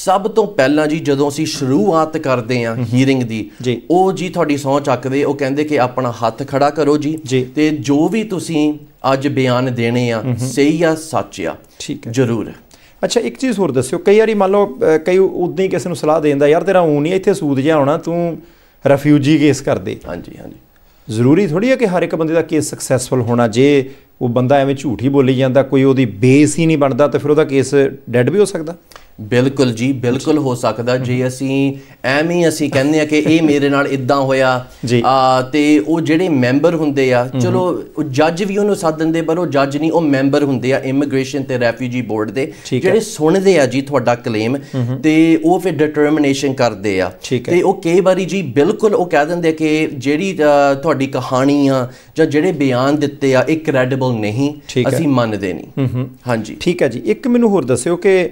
ਸਭ ਤੋਂ ਪਹਿਲਾਂ ਜੀ ਜਦੋਂ ਅਸੀਂ ਸ਼ੁਰੂਆਤ ਕਰਦੇ ਆ ਹੀਰਿੰਗ ਦੀ ਉਹ ਜੀ ਤੁਹਾਡੀ ਸੌਂ ਚੱਕਦੇ ਉਹ ਕਹਿੰਦੇ ਕਿ ਆਪਣਾ ਹੱਥ ਖੜਾ ਕਰੋ ਜੀ ਤੇ ਜੋ ਵੀ ਤੁਸੀਂ ਅੱਜ ਬਿਆਨ ਦੇਣੇ ਆ ਸਹੀ ਆ ਸੱਚ ਆ ਠੀਕ ਹੈ ਜ਼ਰੂਰ ਅੱਛਾ ਇੱਕ ਚੀਜ਼ ਹੋਰ ਦੱਸਿਓ ਕਈ ਵਾਰੀ ਮੰਨ ਲਓ ਕਈ ਉਦਾਂ ਹੀ ਕਿਸੇ ਨੂੰ ਸਲਾਹ ਦੇਂਦਾ ਯਾਰ ਤੇਰਾ ਊਂ ਨਹੀਂ ਇੱਥੇ ਸੂਦ ਜਿਹਾ ਆਉਣਾ ਤੂੰ ਰੈਫਿਊਜੀ ਕੇਸ ਕਰ ਦੇ ਹਾਂਜੀ ਹਾਂਜੀ ਜ਼ਰੂਰੀ ਥੋੜੀ ਹੈ ਕਿ ਹਰ ਇੱਕ ਬੰਦੇ ਦਾ ਕੇਸ ਸਕਸੈਸਫੁਲ ਹੋਣਾ ਜੇ ਉਹ ਬੰਦਾ ਐਵੇਂ ਝੂਠ ਹੀ ਬੋਲੀ ਜਾਂਦਾ ਕੋਈ ਉਹਦੀ ਬੇਸ ਹੀ ਨਹੀਂ ਬਣਦਾ ਤਾਂ ਫਿਰ ਉਹਦਾ ਕੇਸ ਡੈੱਡ ਵੀ ਹੋ ਸਕਦਾ ਬਿਲਕੁਲ ਜੀ ਬਿਲਕੁਲ ਹੋ ਸਕਦਾ ਜੇ ਅਸੀਂ ਐਵੇਂ ਅਸੀਂ ਕਹਿੰਦੇ ਆ ਕਿ ਇਹ ਮੇਰੇ ਨਾਲ ਇਦਾਂ ਹੋਇਆ ਆ ਤੇ ਉਹ ਜਿਹੜੇ ਮੈਂਬਰ ਹੁੰਦੇ ਆ ਚਲੋ ਜੱਜ ਵੀ ਉਹਨੂੰ ਸਾਥ ਦਿੰਦੇ ਪਰ ਉਹ ਜੱਜ ਨਹੀਂ ਉਹ ਮੈਂਬਰ ਹੁੰਦੇ ਆ ਇਮੀਗ੍ਰੇਸ਼ਨ ਤੇ ਰੈਫਿਊਜੀ ਬੋਰਡ ਦੇ ਜਿਹੜੇ ਸੁਣਦੇ ਆ ਜੀ ਤੁਹਾਡਾ ਕਲੇਮ ਤੇ ਉਹ ਫਿਰ ਡਿਟਰਮੀਨੇਸ਼ਨ ਕਰਦੇ ਆ ਤੇ ਉਹ ਕਈ ਵਾਰੀ ਜੀ ਬਿਲਕੁਲ ਉਹ ਕਹਿ ਦਿੰਦੇ ਕਿ ਜਿਹੜੀ ਤੁਹਾਡੀ ਕਹਾਣੀ ਆ ਜਾਂ ਜਿਹੜੇ ਬਿਆਨ ਦਿੱਤੇ ਆ ਇਹ ਕ੍ਰੈਡੀਬਲ ਨਹੀਂ ਅਸੀਂ ਮੰਨਦੇ ਨਹੀਂ ਹਾਂਜੀ ਠੀਕ ਹੈ ਜੀ ਇੱਕ ਮੈਨੂੰ ਹੋਰ ਦੱਸਿਓ ਕਿ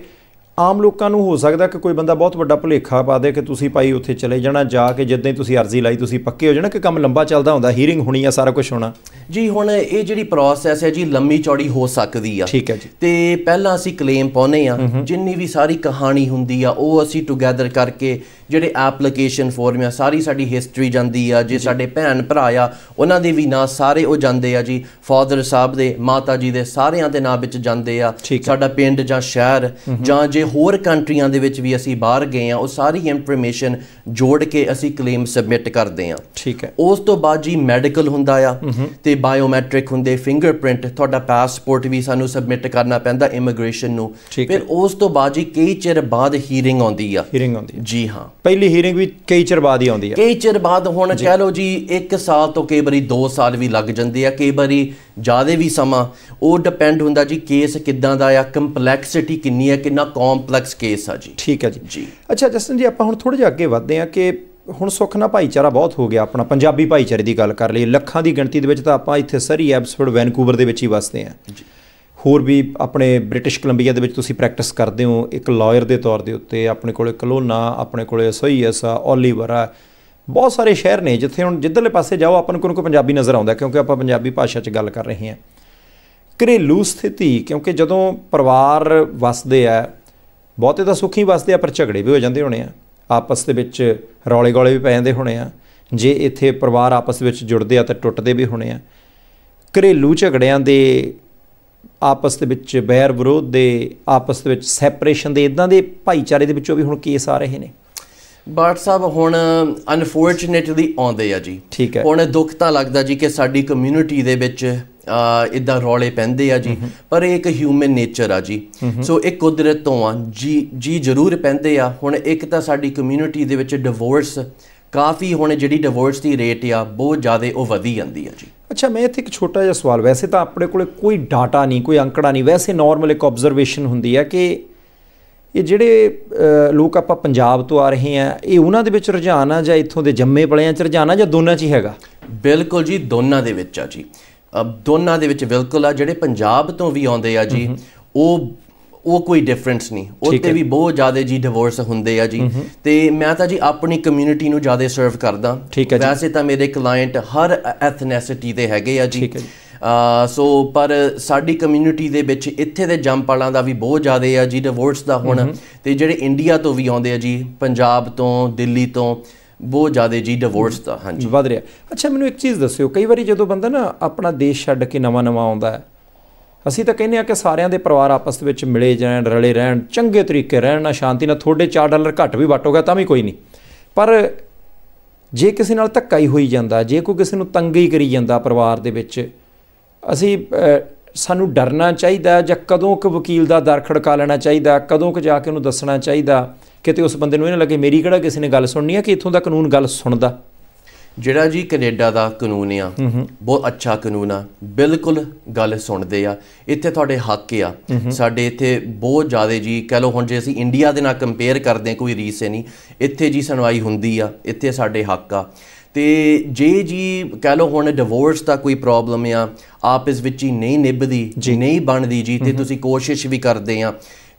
ਆਮ ਲੋਕਾਂ ਨੂੰ ਹੋ ਸਕਦਾ ਕਿ ਕੋਈ ਬੰਦਾ ਬਹੁਤ ਵੱਡਾ ਭੁਲੇਖਾ ਪਾ ਦੇ ਕਿ ਤੁਸੀਂ ਭਾਈ ਉੱਥੇ ਚਲੇ ਜਾਣਾ ਜਾ ਕੇ ਜਿੱਦਾਂ ਹੀ ਤੁਸੀਂ ਅਰਜ਼ੀ ਲਾਈ ਤੁਸੀਂ ਪੱਕੇ ਹੋ ਜਾਣਾ ਕਿ ਕੰਮ ਲੰਬਾ ਚੱਲਦਾ ਹੁੰਦਾ ਹੀਰਿੰਗ ਹੋਣੀ ਆ ਸਾਰਾ ਕੁਝ ਹੋਣਾ ਜੀ ਹੁਣ ਇਹ ਜਿਹੜੀ ਪ੍ਰੋਸੈਸ ਹੈ ਜੀ ਲੰਮੀ ਚੌੜੀ ਹੋ ਸਕਦੀ ਆ ਠੀਕ ਹੈ ਜੀ ਤੇ ਪਹਿਲਾਂ ਅਸੀਂ ਕਲੇਮ ਪਾਉਨੇ ਆ ਜਿੰਨੀ ਵੀ ਸਾਰੀ ਕਹਾਣੀ ਹੁੰਦੀ ਆ ਉਹ ਅਸੀਂ ਟੁਗੇਦਰ ਕਰਕੇ ਜਿਹੜੇ ਐਪਲੀਕੇਸ਼ਨ ਫਾਰਮ ਆ ਸਾਰੀ ਸਾਡੀ ਹਿਸਟਰੀ ਜਾਂਦੀ ਆ ਜੇ ਸਾਡੇ ਭੈਣ ਭਰਾ ਆ ਉਹਨਾਂ ਦੇ ਵੀ ਨਾਂ ਸਾਰੇ ਉਹ ਜਾਂਦੇ ਆ ਜੀ ਫਾਦਰ ਸਾਹਿਬ ਦੇ ਮਾਤਾ ਜੀ ਦੇ ਸਾਰਿਆਂ ਦੇ ਨਾਂ ਵਿੱਚ ਜਾਂਦੇ ਆ ਸਾਡਾ ਪਿੰਡ ਜਾਂ ਸ਼ਹਿਰ ਜਾਂ ਜੇ ਹੋਰ ਕੰਟਰੀਆਂ ਦੇ ਵਿੱਚ ਵੀ ਅਸੀਂ ਬਾਹਰ ਗਏ ਆ ਉਹ ਸਾਰੀ ਇਨਫੋਰਮੇਸ਼ਨ ਜੋੜ ਕੇ ਅਸੀਂ ਕਲੇਮ ਸਬਮਿਟ ਕਰਦੇ ਆ ਠੀਕ ਹੈ ਉਸ ਤੋਂ ਬਾਅਦ ਜੀ ਮੈਡੀਕਲ ਹੁੰਦਾ ਆ ਤੇ ਬਾਇਓਮੈਟ੍ਰਿਕ ਹੁੰਦੇ ਫਿੰਗਰਪ੍ਰਿੰਟ ਤੁਹਾਡਾ ਪਾਸਪੋਰਟ ਵੀ ਸਾਨੂੰ ਸਬਮਿਟ ਕਰਨਾ ਪੈਂਦਾ ਇਮੀਗ੍ਰੇਸ਼ਨ ਨੂੰ ਫਿਰ ਉਸ ਤੋਂ ਬਾਅਦ ਜੀ ਕਈ ਚਿਰ ਬਾਅਦ ਹੀਅਰਿੰਗ ਆਉਂਦੀ ਆ ਹੀਅਰਿੰਗ ਆਉਂਦੀ ਜੀ ਹਾਂ ਪਹਿਲੀ ਹੀਰਿੰਗ ਵੀ ਕਈ ਚਿਰ ਬਾਅਦ ਹੀ ਆਉਂਦੀ ਹੈ ਕਈ ਚਿਰ ਬਾਅਦ ਹੁਣ ਕਹਿ ਲਓ ਜੀ 1 ਸਾਲ ਤੋਂ ਕਈ ਵਾਰੀ 2 ਸਾਲ ਵੀ ਲੱਗ ਜਾਂਦੇ ਆ ਕਈ ਵਾਰੀ ਜ਼ਿਆਦਾ ਵੀ ਸਮਾਂ ਉਹ ਡਿਪੈਂਡ ਹੁੰਦਾ ਜੀ ਕੇਸ ਕਿੱਦਾਂ ਦਾ ਆ ਕੰਪਲੈਕਸਿਟੀ ਕਿੰਨੀ ਹੈ ਕਿੰਨਾ ਕੰਪਲੈਕਸ ਕੇਸ ਆ ਜੀ ਠੀਕ ਹੈ ਜੀ ਜੀ ਅੱਛਾ ਜਸਨ ਜੀ ਆਪਾਂ ਹੁਣ ਥੋੜਾ ਜਿਹਾ ਅੱਗੇ ਵਧਦੇ ਆ ਕਿ ਹੁਣ ਸੁੱਖ ਨਾਲ ਭਾਈਚਾਰਾ ਬਹੁਤ ਹੋ ਗਿਆ ਆਪਣਾ ਪੰਜਾਬੀ ਭਾਈਚਾਰੇ ਦੀ ਗੱਲ ਕਰ ਲਈ ਲੱਖਾਂ ਦੀ ਗਿਣਤੀ ਦੇ ਵਿੱਚ ਤਾਂ ਆਪਾਂ ਇੱਥੇ ਸਰੀ ਐਬਸਫੋਰਡ ਵੈਨਕੂਵਰ ਦੇ ਵਿੱਚ ਹੀ ਵਸਦੇ ਆ ਜੀ ਹੋਰ ਵੀ ਆਪਣੇ ਬ੍ਰਿਟਿਸ਼ ਕੋਲੰਬੀਆ ਦੇ ਵਿੱਚ ਤੁਸੀਂ ਪ੍ਰੈਕਟਿਸ ਕਰਦੇ ਹੋ ਇੱਕ ਲਾਇਰ ਦੇ ਤੌਰ ਦੇ ਉੱਤੇ ਆਪਣੇ ਕੋਲੇ ਕਲੋਨਾ ਆਪਣੇ ਕੋਲੇ ਸੋਈਐਸ ਆ ਓਲੀਵਰ ਆ ਬਹੁਤ ਸਾਰੇ ਸ਼ਹਿਰ ਨੇ ਜਿੱਥੇ ਹੁਣ ਜਿੱਧਰਲੇ ਪਾਸੇ ਜਾਓ ਆਪਾਂ ਨੂੰ ਕੋਈ ਪੰਜਾਬੀ ਨਜ਼ਰ ਆਉਂਦਾ ਕਿਉਂਕਿ ਆਪਾਂ ਪੰਜਾਬੀ ਭਾਸ਼ਾ 'ਚ ਗੱਲ ਕਰ ਰਹੇ ਹਾਂ ਘਰੇਲੂ ਸਥਿਤੀ ਕਿਉਂਕਿ ਜਦੋਂ ਪਰਿਵਾਰ ਵਸਦੇ ਆ ਬਹੁਤੇ ਤਾਂ ਸੁਖੀ ਵਸਦੇ ਆ ਪਰ ਝਗੜੇ ਵੀ ਹੋ ਜਾਂਦੇ ਹੋਣੇ ਆ ਆਪਸ ਦੇ ਵਿੱਚ ਰੌਲੇ ਗੋਲੇ ਵੀ ਪੈ ਜਾਂਦੇ ਹੋਣੇ ਆ ਜੇ ਇੱਥੇ ਪਰਿਵਾਰ ਆਪਸ ਵਿੱਚ ਜੁੜਦੇ ਆ ਤਾਂ ਟੁੱਟਦੇ ਵੀ ਹੋਣੇ ਆ ਘਰੇਲੂ ਝਗੜਿਆਂ ਦੇ ਆਪਸ ਦੇ ਵਿੱਚ ਬੈਰ ਵਿਰੋਧ ਦੇ ਆਪਸ ਦੇ ਵਿੱਚ ਸੈਪਰੇਸ਼ਨ ਦੇ ਇਦਾਂ ਦੇ ਭਾਈਚਾਰੇ ਦੇ ਵਿੱਚੋਂ ਵੀ ਹੁਣ ਕੇਸ ਆ ਰਹੇ ਨੇ ਬਾਟ ਸਾਹਿਬ ਹੁਣ ਅਨਫੋਰਚੂਨੇਟਲੀ ਆਉਂਦੇ ਆ ਜੀ ਠੀਕ ਹੈ ਹੁਣ ਦੁੱਖ ਤਾਂ ਲੱਗਦਾ ਜੀ ਕਿ ਸਾਡੀ ਕਮਿਊਨਿਟੀ ਦੇ ਵਿੱਚ ਇਦਾਂ ਰੌਲੇ ਪੈਂਦੇ ਆ ਜੀ ਪਰ ਇਹ ਇੱਕ ਹਿਊਮਨ ਨੇਚਰ ਆ ਜੀ ਸੋ ਇਹ ਕੁਦਰਤ ਤੋਂ ਆ ਜੀ ਜੀ ਜ਼ਰੂਰ ਪੈਂਦੇ ਆ ਹੁਣ ਇੱਕ ਤਾਂ ਸਾਡੀ ਕਮਿਊਨਿਟੀ ਦੇ ਵਿੱਚ ਡਿਵੋਰਸ ਕਾਫੀ ਹੁਣ ਜਿਹੜੀ ਡਿਵੋਰਸ ਦੀ ਰੇਟ ਆ ਬਹੁਤ ਜ਼ਿਆਦਾ ਉਹ ਵਧੀ ਜਾਂਦੀ ਆ ਜੀ ਅੱਛਾ ਮੈਂ ਇੱਥੇ ਇੱਕ ਛੋਟਾ ਜਿਹਾ ਸਵਾਲ ਵੈਸੇ ਤਾਂ ਆਪਣੇ ਕੋਲੇ ਕੋਈ ਡਾਟਾ ਨਹੀਂ ਕੋਈ ਅੰਕੜਾ ਨਹੀਂ ਵੈਸੇ ਨਾਰਮਲ ਇੱਕ ਆਬਜ਼ਰਵੇਸ਼ਨ ਹੁੰਦੀ ਆ ਕਿ ਇਹ ਜਿਹੜੇ ਲੋਕ ਆਪਾਂ ਪੰਜਾਬ ਤੋਂ ਆ ਰਹੇ ਆ ਇਹ ਉਹਨਾਂ ਦੇ ਵਿੱਚ ਰੁਝਾਨ ਆ ਜਾਂ ਇੱਥੋਂ ਦੇ ਜੰਮੇ ਪਲਿਆਂ ਚ ਰੁਝਾਨ ਆ ਜਾਂ ਦੋਨਾਂ 'ਚ ਹੀ ਹੈਗਾ ਬਿਲਕੁਲ ਜੀ ਦੋਨਾਂ ਦੇ ਵਿੱਚ ਆ ਜੀ ਅਬ ਦੋਨਾਂ ਦੇ ਵਿੱਚ ਬਿਲਕੁਲ ਆ ਜਿਹੜੇ ਪੰਜਾਬ ਤੋਂ ਵੀ ਆਉਂਦੇ ਆ ਜੀ ਉਹ ਉਹ ਕੋਈ ਡਿਫਰੈਂਸ ਨਹੀਂ ਉੱਥੇ ਵੀ ਬਹੁਤ ਜ਼ਿਆਦਾ ਜੀ ਡਿਵੋਰਸ ਹੁੰਦੇ ਆ ਜੀ ਤੇ ਮੈਂ ਤਾਂ ਜੀ ਆਪਣੀ ਕਮਿਊਨਿਟੀ ਨੂੰ ਜ਼ਿਆਦਾ ਸਰਵ ਕਰਦਾ ਵੈਸੇ ਤਾਂ ਮੇਰੇ ਕਲਾਇੰਟ ਹਰ ਐਥਨੈਸਿਟੀ ਦੇ ਹੈਗੇ ਆ ਜੀ ਆ ਸੋ ਪਰ ਸਾਡੀ ਕਮਿਊਨਿਟੀ ਦੇ ਵਿੱਚ ਇੱਥੇ ਦੇ ਜੰਪਾਲਾਂ ਦਾ ਵੀ ਬਹੁਤ ਜ਼ਿਆਦਾ ਆ ਜੀ ਡਿਵੋਰਸ ਦਾ ਹੁਣ ਤੇ ਜਿਹੜੇ ਇੰਡੀਆ ਤੋਂ ਵੀ ਆਉਂਦੇ ਆ ਜੀ ਪੰਜਾਬ ਤੋਂ ਦਿੱਲੀ ਤੋਂ ਬਹੁਤ ਜ਼ਿਆਦਾ ਜੀ ਡਿਵੋਰਸ ਦਾ ਹਾਂਜੀ ਵਧ ਰਿਹਾ ਅੱਛਾ ਮੈਨੂੰ ਇੱਕ ਚੀਜ਼ ਦੱਸਿਓ ਕਈ ਵਾਰੀ ਜਦੋਂ ਬੰਦਾ ਨਾ ਆਪਣਾ ਦੇਸ਼ ਛੱਡ ਕੇ ਨਵਾਂ-ਨਵਾਂ ਆਉਂਦਾ ਹੈ ਅਸੀਂ ਤਾਂ ਕਹਿੰਦੇ ਆ ਕਿ ਸਾਰਿਆਂ ਦੇ ਪਰਿਵਾਰ ਆਪਸ ਵਿੱਚ ਮਿਲੇ ਜਾਣ ਰਲੇ ਰਹਿਣ ਚੰਗੇ ਤਰੀਕੇ ਰਹਿਣ ਨਾਲ ਸ਼ਾਂਤੀ ਨਾਲ ਤੁਹਾਡੇ 4 ਡਾਲਰ ਘੱਟ ਵੀ ਵਟੋਗਾ ਤਾਂ ਵੀ ਕੋਈ ਨਹੀਂ ਪਰ ਜੇ ਕਿਸੇ ਨਾਲ ਧੱਕਾ ਹੀ ਹੋਈ ਜਾਂਦਾ ਜੇ ਕੋਈ ਕਿਸੇ ਨੂੰ ਤੰਗੀ ਕਰੀ ਜਾਂਦਾ ਪਰਿਵਾਰ ਦੇ ਵਿੱਚ ਅਸੀਂ ਸਾਨੂੰ ਡਰਨਾ ਚਾਹੀਦਾ ਜਾਂ ਕਦੋਂ ਕਿ ਵਕੀਲ ਦਾ ਦਰ ਖੜਕਾ ਲੈਣਾ ਚਾਹੀਦਾ ਕਦੋਂ ਕਿ ਜਾ ਕੇ ਉਹਨੂੰ ਦੱਸਣਾ ਚਾਹੀਦਾ ਕਿਤੇ ਉਸ ਬੰਦੇ ਨੂੰ ਇਹ ਨਾ ਲੱਗੇ ਮੇਰੀ ਕਿਹੜਾ ਕਿਸੇ ਨੇ ਗੱਲ ਸੁਣਨੀ ਹੈ ਕਿ ਇੱਥੋਂ ਦਾ ਕਾਨੂੰਨ ਗੱਲ ਸੁਣਦਾ ਜਿਹੜਾ ਜੀ ਕੈਨੇਡਾ ਦਾ ਕਾਨੂੰਨ ਆ ਬਹੁਤ ਅੱਛਾ ਕਾਨੂੰਨ ਆ ਬਿਲਕੁਲ ਗੱਲ ਸੁਣਦੇ ਆ ਇੱਥੇ ਤੁਹਾਡੇ ਹੱਕ ਆ ਸਾਡੇ ਇੱਥੇ ਬਹੁਤ ਜ਼ਿਆਦਾ ਜੀ ਕਹ ਲੋ ਹੁਣ ਜੇ ਅਸੀਂ ਇੰਡੀਆ ਦੇ ਨਾਲ ਕੰਪੇਅਰ ਕਰਦੇ ਕੋਈ ਰੀਸ ਨਹੀਂ ਇੱਥੇ ਜੀ ਸੁਣਵਾਈ ਹੁੰਦੀ ਆ ਇੱਥੇ ਸਾਡੇ ਹੱਕ ਆ ਤੇ ਜੇ ਜੀ ਕਹ ਲੋ ਹੁਣ ਡਿਵੋਰਸ ਦਾ ਕੋਈ ਪ੍ਰੋਬਲਮ ਆ ਆਪਸ ਵਿੱਚ ਹੀ ਨਹੀਂ ਨਿਭਦੀ ਨਹੀਂ ਬਣਦੀ ਜੀ ਤੇ ਤੁਸੀਂ ਕੋਸ਼ਿਸ਼ ਵੀ ਕਰਦੇ ਆ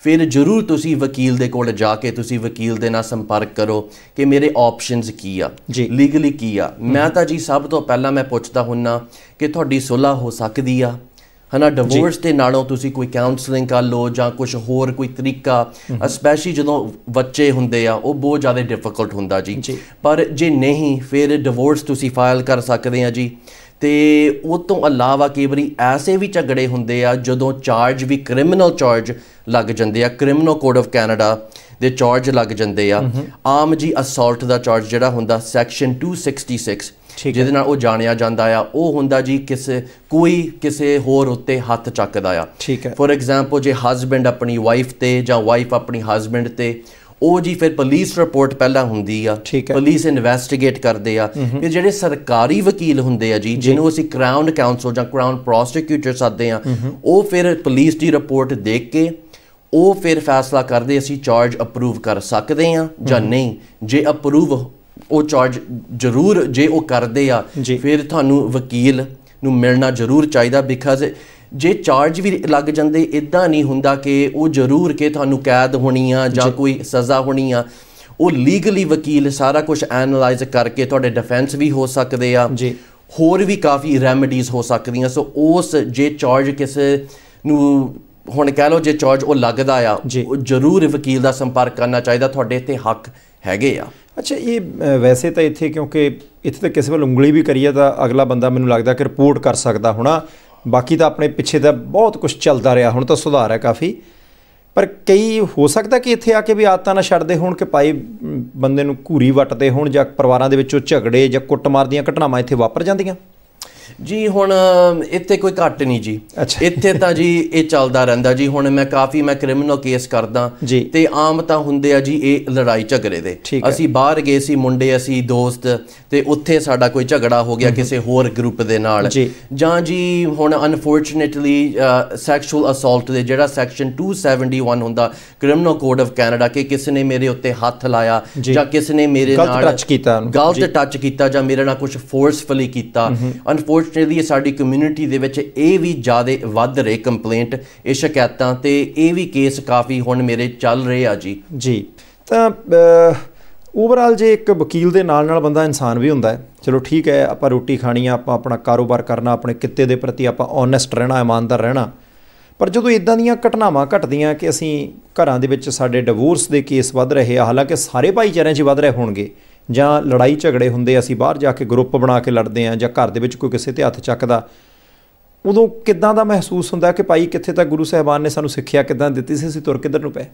ਫਿਰ ਜ਼ਰੂਰ ਤੁਸੀਂ ਵਕੀਲ ਦੇ ਕੋਲ ਜਾ ਕੇ ਤੁਸੀਂ ਵਕੀਲ ਦੇ ਨਾਲ ਸੰਪਰਕ ਕਰੋ ਕਿ ਮੇਰੇ ਆਪਸ਼ਨਸ ਕੀ ਆ ਲੀਗਲੀ ਕੀ ਆ ਮੈਂ ਤਾਂ ਜੀ ਸਭ ਤੋਂ ਪਹਿਲਾਂ ਮੈਂ ਪੁੱਛਦਾ ਹੁੰਨਾ ਕਿ ਤੁਹਾਡੀ ਸੁਲਹ ਹੋ ਸਕਦੀ ਆ ਹਨਾ ਡਿਵੋਰਸ ਦੇ ਨਾਲੋਂ ਤੁਸੀਂ ਕੋਈ ਕਾਉਂਸਲਿੰਗ ਕਰ ਲਓ ਜਾਂ ਕੁਝ ਹੋਰ ਕੋਈ ਤਰੀਕਾ ਸਪੈਸ਼ਲੀ ਜਦੋਂ ਬੱਚੇ ਹੁੰਦੇ ਆ ਉਹ ਬਹੁਤ ਜ਼ਿਆਦਾ ਡਿਫਿਕਲਟ ਹੁੰਦਾ ਜੀ ਪਰ ਜੇ ਨਹੀਂ ਫਿਰ ਡਿਵੋਰਸ ਤੁਸੀਂ ਫਾਈਲ ਕਰ ਸਕਦੇ ਆ ਜੀ ਤੇ ਉਹ ਤੋਂ ਇਲਾਵਾ ਕਈ ਵਾਰੀ ਐਸੇ ਵੀ ਝਗੜੇ ਹੁੰਦੇ ਆ ਜਦੋਂ ਚਾਰਜ ਵੀ ਕ੍ਰਿਮੀਨਲ ਚਾਰਜ ਲੱਗ ਜਾਂਦੇ ਆ ਕ੍ਰਿਮੀਨਲ ਕੋਡ ਆਫ ਕੈਨੇਡਾ ਦੇ ਚਾਰਜ ਲੱਗ ਜਾਂਦੇ ਆ ਆਮ ਜੀ ਅਸਾਲਟ ਦਾ ਚਾਰਜ ਜਿਹੜਾ ਹੁੰਦਾ ਸੈਕਸ਼ਨ 266 ਜਿਹਦੇ ਨਾਲ ਉਹ ਜਾਣਿਆ ਜਾਂਦਾ ਆ ਉਹ ਹੁੰਦਾ ਜੀ ਕਿਸੇ ਕੋਈ ਕਿਸੇ ਹੋਰ ਉੱਤੇ ਹੱਥ ਚੱਕਦਾ ਆ ਠੀਕ ਹੈ ਫੋਰ ਐਗਜ਼ਾਮਪਲ ਜੇ ਹਸਬੰਡ ਆਪਣੀ ਵਾਈਫ ਤੇ ਜਾਂ ਵਾਈਫ ਆਪਣੀ ਹਸਬੰਡ ਤੇ ਉਹ ਜੀ ਫਿਰ ਪੁਲਿਸ ਰਿਪੋਰਟ ਪਹਿਲਾਂ ਹੁੰਦੀ ਆ ਪੁਲਿਸ ਇਨਵੈਸਟੀਗੇਟ ਕਰਦੇ ਆ ਫਿਰ ਜਿਹੜੇ ਸਰਕਾਰੀ ਵਕੀਲ ਹੁੰਦੇ ਆ ਜੀ ਜਿਹਨੂੰ ਅਸੀਂ ਕਰਾਊਨ ਕਾਉਂਸਲ ਜਾਂ ਕਰਾਊਨ ਪ੍ਰੋਸੀਕਿਊਟਰ ਸਾਦੇ ਆ ਉਹ ਫਿਰ ਪੁਲਿਸ ਦੀ ਰਿਪੋਰਟ ਦੇਖ ਕੇ ਉਹ ਫਿਰ ਫੈਸਲਾ ਕਰਦੇ ਅਸੀਂ ਚਾਰਜ ਅਪਰੂਵ ਕਰ ਸਕਦੇ ਆ ਜਾਂ ਨਹੀਂ ਜੇ ਅਪਰੂਵ ਉਹ ਚਾਰਜ ਜ਼ਰੂਰ ਜੇ ਉਹ ਕਰਦੇ ਆ ਫਿਰ ਤੁਹਾਨੂੰ ਵਕੀਲ ਨੂੰ ਮਿਲਣਾ ਜ਼ਰੂਰ ਚਾਹੀਦਾ ਬਿਕਾਜ਼ ਜੇ ਚਾਰਜ ਵੀ ਲੱਗ ਜਾਂਦੇ ਇਦਾਂ ਨਹੀਂ ਹੁੰਦਾ ਕਿ ਉਹ ਜ਼ਰੂਰ ਕਿ ਤੁਹਾਨੂੰ ਕੈਦ ਹੋਣੀ ਆ ਜਾਂ ਕੋਈ ਸਜ਼ਾ ਹੋਣੀ ਆ ਉਹ ਲੀਗਲੀ ਵਕੀਲ ਸਾਰਾ ਕੁਝ ਐਨਲਾਈਜ਼ ਕਰਕੇ ਤੁਹਾਡੇ ਡਿਫੈਂਸ ਵੀ ਹੋ ਸਕਦੇ ਆ ਜੀ ਹੋਰ ਵੀ ਕਾਫੀ ਰੈਮਡੀਜ਼ ਹੋ ਸਕਦੀਆਂ ਸੋ ਉਸ ਜੇ ਚਾਰਜ ਕਿਸੇ ਨੂੰ ਹੁਣ ਕਹਿ ਲਓ ਜੇ ਚਾਰਜ ਉਹ ਲੱਗਦਾ ਆ ਉਹ ਜ਼ਰੂਰ ਵਕੀਲ ਦਾ ਸੰਪਰਕ ਕਰਨਾ ਚਾਹੀਦਾ ਤੁਹਾਡੇ ਤੇ ਹੱਕ ਹੈਗੇ ਆ ਅੱਛਾ ਇਹ ਵੈਸੇ ਤਾਂ ਇੱਥੇ ਕਿਉਂਕਿ ਇੱਥੇ ਤਾਂ ਕਿਸੇ ਵੱਲ ਉਂਗਲੀ ਵੀ ਕਰੀਏ ਤਾਂ ਅਗਲਾ ਬੰਦਾ ਮੈਨੂੰ ਲੱਗਦਾ ਕਿ ਰਿਪੋਰਟ ਕਰ ਸਕਦਾ ਹੋਣਾ ਬਾਕੀ ਤਾਂ ਆਪਣੇ ਪਿੱਛੇ ਤਾਂ ਬਹੁਤ ਕੁਝ ਚੱਲਦਾ ਰਿਹਾ ਹੁਣ ਤਾਂ ਸੁਧਾਰ ਹੈ ਕਾਫੀ ਪਰ ਕਈ ਹੋ ਸਕਦਾ ਕਿ ਇੱਥੇ ਆ ਕੇ ਵੀ ਆਦਤਾਂ ਨਾ ਛੱਡਦੇ ਹੋਣ ਕਿ ਪਾਈ ਬੰਦੇ ਨੂੰ ਘੂਰੀ ਵੱਟਦੇ ਹੋਣ ਜਾਂ ਪਰਿਵਾਰਾਂ ਦੇ ਵਿੱਚੋਂ ਝਗੜੇ ਜਾਂ ਕੁੱਟਮਾਰ ਦੀਆਂ ਘਟਨਾਵਾਂ ਇੱਥੇ ਵਾਪਰ ਜਾਂਦੀਆਂ ਜੀ ਹੁਣ ਇੱਥੇ ਕੋਈ ਘੱਟ ਨਹੀਂ ਜੀ ਇੱਥੇ ਤਾਂ ਜੀ ਇਹ ਚੱਲਦਾ ਰਹਿੰਦਾ ਜੀ ਹੁਣ ਮੈਂ ਕਾਫੀ ਮੈਂ ਕ੍ਰਿਮੀਨਲ ਕੇਸ ਕਰਦਾ ਤੇ ਆਮ ਤਾਂ ਹੁੰਦੇ ਆ ਜੀ ਇਹ ਲੜਾਈ ਝਗੜੇ ਦੇ ਅਸੀਂ ਬਾਹਰ ਗਏ ਸੀ ਮੁੰਡੇ ਅਸੀਂ ਦੋਸਤ ਤੇ ਉੱਥੇ ਸਾਡਾ ਕੋਈ ਝਗੜਾ ਹੋ ਗਿਆ ਕਿਸੇ ਹੋਰ ਗਰੁੱਪ ਦੇ ਨਾਲ ਜਾਂ ਜੀ ਹੁਣ ਅਨਫੋਰਚੂਨੇਟਲੀ ਸੈਕਸ਼ੂਅਲ ਅਸੌਲਟ ਦੇ ਜਿਹੜਾ ਸੈਕਸ਼ਨ 271 ਹੁੰਦਾ ਕ੍ਰਿਮੀਨਲ ਕੋਡ ਆਫ ਕੈਨੇਡਾ ਕਿ ਕਿਸੇ ਨੇ ਮੇਰੇ ਉੱਤੇ ਹੱਥ ਲਾਇਆ ਜਾਂ ਕਿਸੇ ਨੇ ਮੇਰੇ ਨਾਲ ਗਲਤ ਟੱਚ ਕੀਤਾ ਗਲਤ ਟੱਚ ਕੀਤਾ ਜਾਂ ਮੇਰੇ ਨਾਲ ਕੁਝ ਫੋਰਸਫੁਲੀ ਕੀਤਾ ਅਨਫੋਰ ਅਨਫੋਰਚਨਟਲੀ ਸਾਡੀ ਕਮਿਊਨਿਟੀ ਦੇ ਵਿੱਚ ਇਹ ਵੀ ਜ਼ਿਆਦਾ ਵੱਧ ਰਹੇ ਕੰਪਲੇਂਟ ਇਹ ਸ਼ਿਕਾਇਤਾਂ ਤੇ ਇਹ ਵੀ ਕੇਸ ਕਾਫੀ ਹੁਣ ਮੇਰੇ ਚੱਲ ਰਹੇ ਆ ਜੀ ਜੀ ਤਾਂ ਓਵਰਆਲ ਜੇ ਇੱਕ ਵਕੀਲ ਦੇ ਨਾਲ ਨਾਲ ਬੰਦਾ ਇਨਸਾਨ ਵੀ ਹੁੰਦਾ ਹੈ ਚਲੋ ਠੀਕ ਹੈ ਆਪਾਂ ਰੋਟੀ ਖਾਣੀ ਆ ਆਪਾਂ ਆਪਣਾ ਕਾਰੋਬਾਰ ਕਰਨਾ ਆਪਣੇ ਕਿੱਤੇ ਦੇ ਪ੍ਰਤੀ ਆਪਾਂ ਓਨੈਸਟ ਰਹਿਣਾ ਇਮਾਨਦਾਰ ਰਹਿਣਾ ਪਰ ਜਦੋਂ ਇਦਾਂ ਦੀਆਂ ਘਟਨਾਵਾਂ ਘਟਦੀਆਂ ਕਿ ਅਸੀਂ ਘਰਾਂ ਦੇ ਵਿੱਚ ਸਾਡੇ ਡਿਵੋਰਸ ਦੇ ਕੇਸ ਵੱਧ ਰਹੇ ਆ ਹਾਲਾਂਕਿ ਸਾਰੇ ਭਾਈਚਾਰਿਆਂ 'ਚ ਵੱਧ ਰਹੇ ਹੋਣਗੇ ਜਾਂ ਲੜਾਈ ਝਗੜੇ ਹੁੰਦੇ ਅਸੀਂ ਬਾਹਰ ਜਾ ਕੇ ਗਰੁੱਪ ਬਣਾ ਕੇ ਲੜਦੇ ਆ ਜਾਂ ਘਰ ਦੇ ਵਿੱਚ ਕੋਈ ਕਿਸੇ ਤੇ ਹੱਥ ਚੱਕਦਾ ਉਦੋਂ ਕਿੱਦਾਂ ਦਾ ਮਹਿਸੂਸ ਹੁੰਦਾ ਕਿ ਭਾਈ ਕਿੱਥੇ ਤੱਕ ਗੁਰੂ ਸਾਹਿਬਾਨ ਨੇ ਸਾਨੂੰ ਸਿੱਖਿਆ ਕਿੱਦਾਂ ਦਿੱਤੀ ਸੀ ਅਸੀਂ ਤੁਰ ਕਿੱਧਰ ਨੂੰ ਪਏ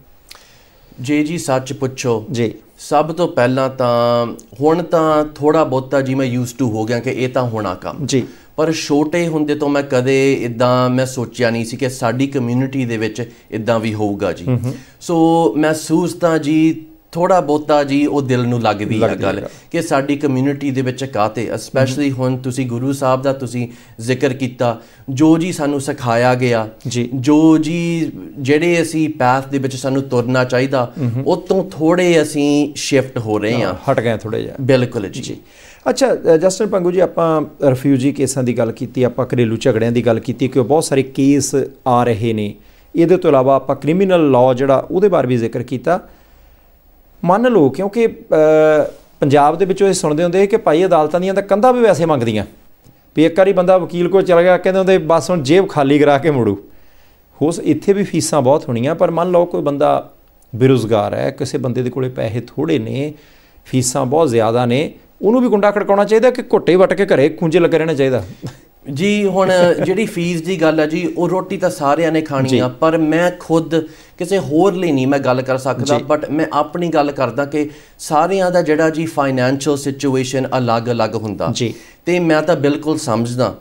ਜੀ ਜੀ ਸੱਚ ਪੁੱਛੋ ਜੀ ਸਭ ਤੋਂ ਪਹਿਲਾਂ ਤਾਂ ਹੁਣ ਤਾਂ ਥੋੜਾ ਬਹੁਤਾ ਜੀ ਮੈਂ ਯੂਸ ਟੂ ਹੋ ਗਿਆ ਕਿ ਇਹ ਤਾਂ ਹੋਣਾ ਕੰਮ ਜੀ ਪਰ ਛੋਟੇ ਹੁੰਦੇ ਤੋਂ ਮੈਂ ਕਦੇ ਇਦਾਂ ਮੈਂ ਸੋਚਿਆ ਨਹੀਂ ਸੀ ਕਿ ਸਾਡੀ ਕਮਿਊਨਿਟੀ ਦੇ ਵਿੱਚ ਇਦਾਂ ਵੀ ਹੋਊਗਾ ਜੀ ਸੋ ਮਹਿਸੂਸ ਤਾਂ ਜੀ ਥੋੜਾ ਬੋਤਾ ਜੀ ਉਹ ਦਿਲ ਨੂੰ ਲੱਗਦੀ ਹੈ ਗੱਲ ਕਿ ਸਾਡੀ ਕਮਿਊਨਿਟੀ ਦੇ ਵਿੱਚ ਕਾਤੇ ਸਪੈਸ਼ਲੀ ਹੁਣ ਤੁਸੀਂ ਗੁਰੂ ਸਾਹਿਬ ਦਾ ਤੁਸੀਂ ਜ਼ਿਕਰ ਕੀਤਾ ਜੋ ਜੀ ਸਾਨੂੰ ਸਿਖਾਇਆ ਗਿਆ ਜੋ ਜੀ ਜਿਹੜੇ ਅਸੀਂ ਪਾਥ ਦੇ ਵਿੱਚ ਸਾਨੂੰ ਤੁਰਨਾ ਚਾਹੀਦਾ ਉਹ ਤੋਂ ਥੋੜੇ ਅਸੀਂ ਸ਼ਿਫਟ ਹੋ ਰਹੇ ਹਾਂ ਹਟ ਗਏ ਥੋੜੇ ਜਿਹਾ ਬਿਲਕੁਲ ਜੀ ਅੱਛਾ ਜਸਟਨ ਪੰਗੂ ਜੀ ਆਪਾਂ ਰਿਫਿਊਜੀ ਕੇਸਾਂ ਦੀ ਗੱਲ ਕੀਤੀ ਆਪਾਂ ਘਰੇਲੂ ਝਗੜਿਆਂ ਦੀ ਗੱਲ ਕੀਤੀ ਕਿ ਬਹੁਤ ਸਾਰੇ ਕੇਸ ਆ ਰਹੇ ਨੇ ਇਹਦੇ ਤੋਂ ਇਲਾਵਾ ਆਪਾਂ ਕ੍ਰਿਮੀਨਲ ਲਾਅ ਜਿਹੜਾ ਉਹਦੇ ਬਾਰੇ ਵੀ ਜ਼ਿਕਰ ਕੀਤਾ ਮੰਨ ਲਓ ਕਿਉਂਕਿ ਪੰਜਾਬ ਦੇ ਵਿੱਚੋਂ ਇਹ ਸੁਣਦੇ ਹੁੰਦੇ ਕਿ ਭਾਈ ਅਦਾਲਤਾਂ ਦੀਆਂ ਤਾਂ ਕੰਧਾਂ ਵੀ ਵੈਸੇ ਮੰਗਦੀਆਂ ਵੀ ਇੱਕ ਵਾਰੀ ਬੰਦਾ ਵਕੀਲ ਕੋਲ ਚਲਾ ਗਿਆ ਕਹਿੰਦੇ ਹੁੰਦੇ ਬਸ ਹੁਣ ਜੇਬ ਖਾਲੀ ਕਰਾ ਕੇ ਮੁੜੂ ਹੋਸ ਇੱਥੇ ਵੀ ਫੀਸਾਂ ਬਹੁਤ ਹੋਣੀਆਂ ਪਰ ਮੰਨ ਲਓ ਕੋਈ ਬੰਦਾ ਬੇਰੋਜ਼ਗਾਰ ਹੈ ਕਿਸੇ ਬੰਦੇ ਦੇ ਕੋਲੇ ਪੈਸੇ ਥੋੜੇ ਨੇ ਫੀਸਾਂ ਬਹੁਤ ਜ਼ਿਆਦਾ ਨੇ ਉਹਨੂੰ ਵੀ ਗੁੰਡਾ ਖੜਕਾਉਣਾ ਚਾਹੀਦਾ ਕਿ ਘੁੱਟੇ ਵਟ ਕੇ ਘਰੇ ਖੁੰਝੇ ਲੱਗੇ ਰਹਿਣਾ ਚਾਹੀਦਾ ਜੀ ਹੁਣ ਜਿਹੜੀ ਫੀਸ ਦੀ ਗੱਲ ਹੈ ਜੀ ਉਹ ਰੋਟੀ ਤਾਂ ਸਾਰਿਆਂ ਨੇ ਖਾਣੀ ਆ ਪਰ ਮੈਂ ਖੁਦ ਕਿਸੇ ਹੋਰ ਲਈ ਨਹੀਂ ਮੈਂ ਗੱਲ ਕਰ ਸਕਦਾ ਬਟ ਮੈਂ ਆਪਣੀ ਗੱਲ ਕਰਦਾ ਕਿ ਸਾਰਿਆਂ ਦਾ ਜਿਹੜਾ ਜੀ ਫਾਈਨੈਂਸ਼ੀਅਲ ਸਿਚੁਏਸ਼ਨ ਅਲੱਗ-ਅਲੱਗ ਹੁੰਦਾ ਜੀ ਤੇ ਮੈਂ ਤਾਂ ਬਿਲਕੁਲ ਸਮਝਦਾ